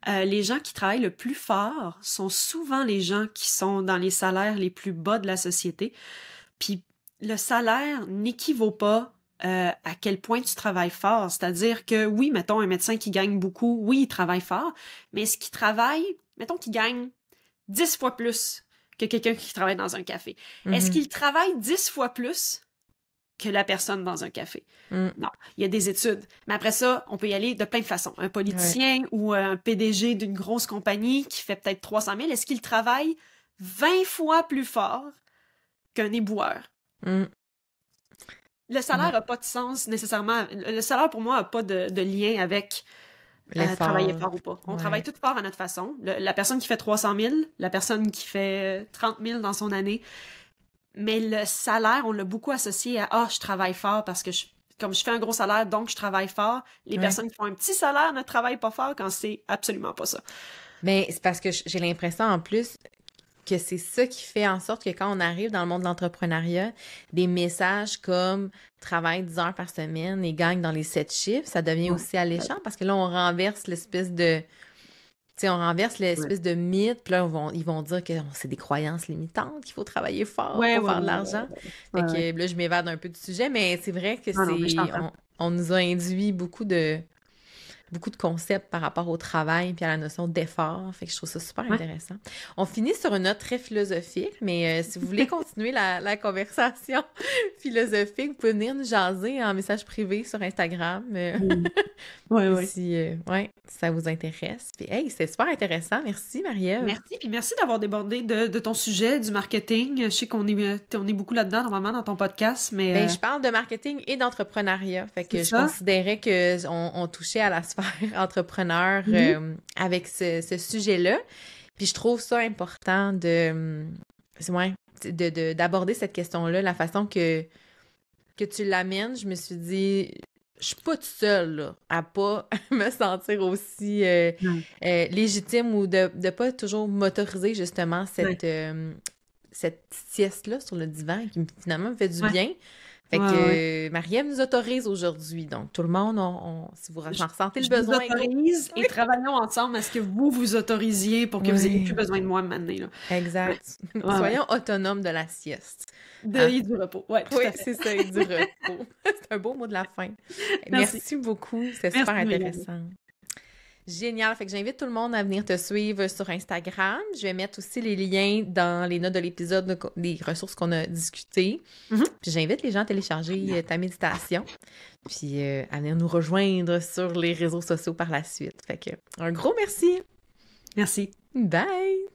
[SPEAKER 2] Euh, les gens qui travaillent le plus fort sont souvent les gens qui sont dans les salaires les plus bas de la société. Puis le salaire n'équivaut pas euh, à quel point tu travailles fort. C'est-à-dire que oui, mettons un médecin qui gagne beaucoup, oui, il travaille fort, mais est ce qu'il travaille, mettons qu'il gagne dix fois plus que quelqu'un qui travaille dans un café. Est-ce mhm. qu'il travaille dix fois plus que la personne dans un café. Mm. Non, il y a des études. Mais après ça, on peut y aller de plein de façons. Un politicien ou un PDG d'une grosse compagnie qui fait peut-être 300 000, est-ce qu'il travaille 20 fois plus fort qu'un éboueur? Mm le salaire n'a pas de sens nécessairement. Le salaire, pour moi, n'a pas de, lien avec euh, travailler fort ou pas. On travaille tout fort à notre façon. la personne qui fait 300 000, la personne qui fait 30 euh, 000 dans son année. Mais le salaire, on l'a beaucoup associé à Ah, je travaille fort parce que je, comme je fais un gros salaire, donc je travaille fort. Les personnes qui font un petit salaire ne travaillent pas fort quand c'est absolument pas ça.
[SPEAKER 1] Mais c'est parce que j'ai l'impression en plus, que c'est ça qui fait en sorte que quand on arrive dans le monde de l'entrepreneuriat, des messages comme travaille 10 heures par semaine et gagne dans les 7 chiffres, ça devient aussi alléchant parce que là, on renverse l'espèce de. on renverse l'espèce de mythe, puis là, vont, ils vont dire que c'est des croyances limitantes, qu'il faut travailler fort pour faire de l'argent. là, je m'évade un peu du sujet, mais c'est vrai que c'est. on, nous a induit beaucoup de, beaucoup de concepts par rapport au travail puis à la notion d'effort. Fait que je trouve ça super intéressant. On finit sur une note très philosophique, mais euh, si vous voulez continuer la, conversation philosophique, vous pouvez venir nous jaser en message privé sur Instagram. Euh, si, euh, ouais, ça vous intéresse. Puis, hey, c'est super intéressant.
[SPEAKER 2] Merci, Marielle Merci, puis merci d'avoir débordé de, ton sujet, du marketing. Je sais qu'on est, on est beaucoup là-dedans, normalement, dans ton podcast, mais... Ben, je parle de marketing et d'entrepreneuriat. Fait que je
[SPEAKER 1] considérais qu'on on touchait à la sphère entrepreneur mhm. euh, avec ce, sujet-là. Puis je trouve ça important de d'aborder de, cette question-là, la façon que, que tu l'amènes. Je me suis dit, je suis pas toute seule à à pas me sentir aussi euh, euh, légitime ou de ne pas toujours m'autoriser justement cette, sieste-là sur le divan qui finalement me fait du bien. Fait que nous autorise aujourd'hui. Donc, tout le monde, si vous ressentez le besoin. Vous
[SPEAKER 2] autorise et travaillons ensemble à ce que vous vous autorisiez pour que vous n'ayez plus besoin de moi maintenant. Exact. Soyons autonomes de la sieste.
[SPEAKER 1] De, ah. du repos. oui, c'est ça, du repos. c'est un beau mot de la fin. Merci, beaucoup. C'était super intéressant. Génial. Fait que j'invite tout le monde à venir te suivre sur Instagram. Je vais mettre aussi les liens dans les notes de l'épisode des ressources qu'on a discutées. Mm-hmm. Puis j'invite les gens à télécharger euh, ta méditation. Puis euh, à venir nous rejoindre sur les réseaux sociaux par la suite. Fait que un gros merci. Merci. Bye.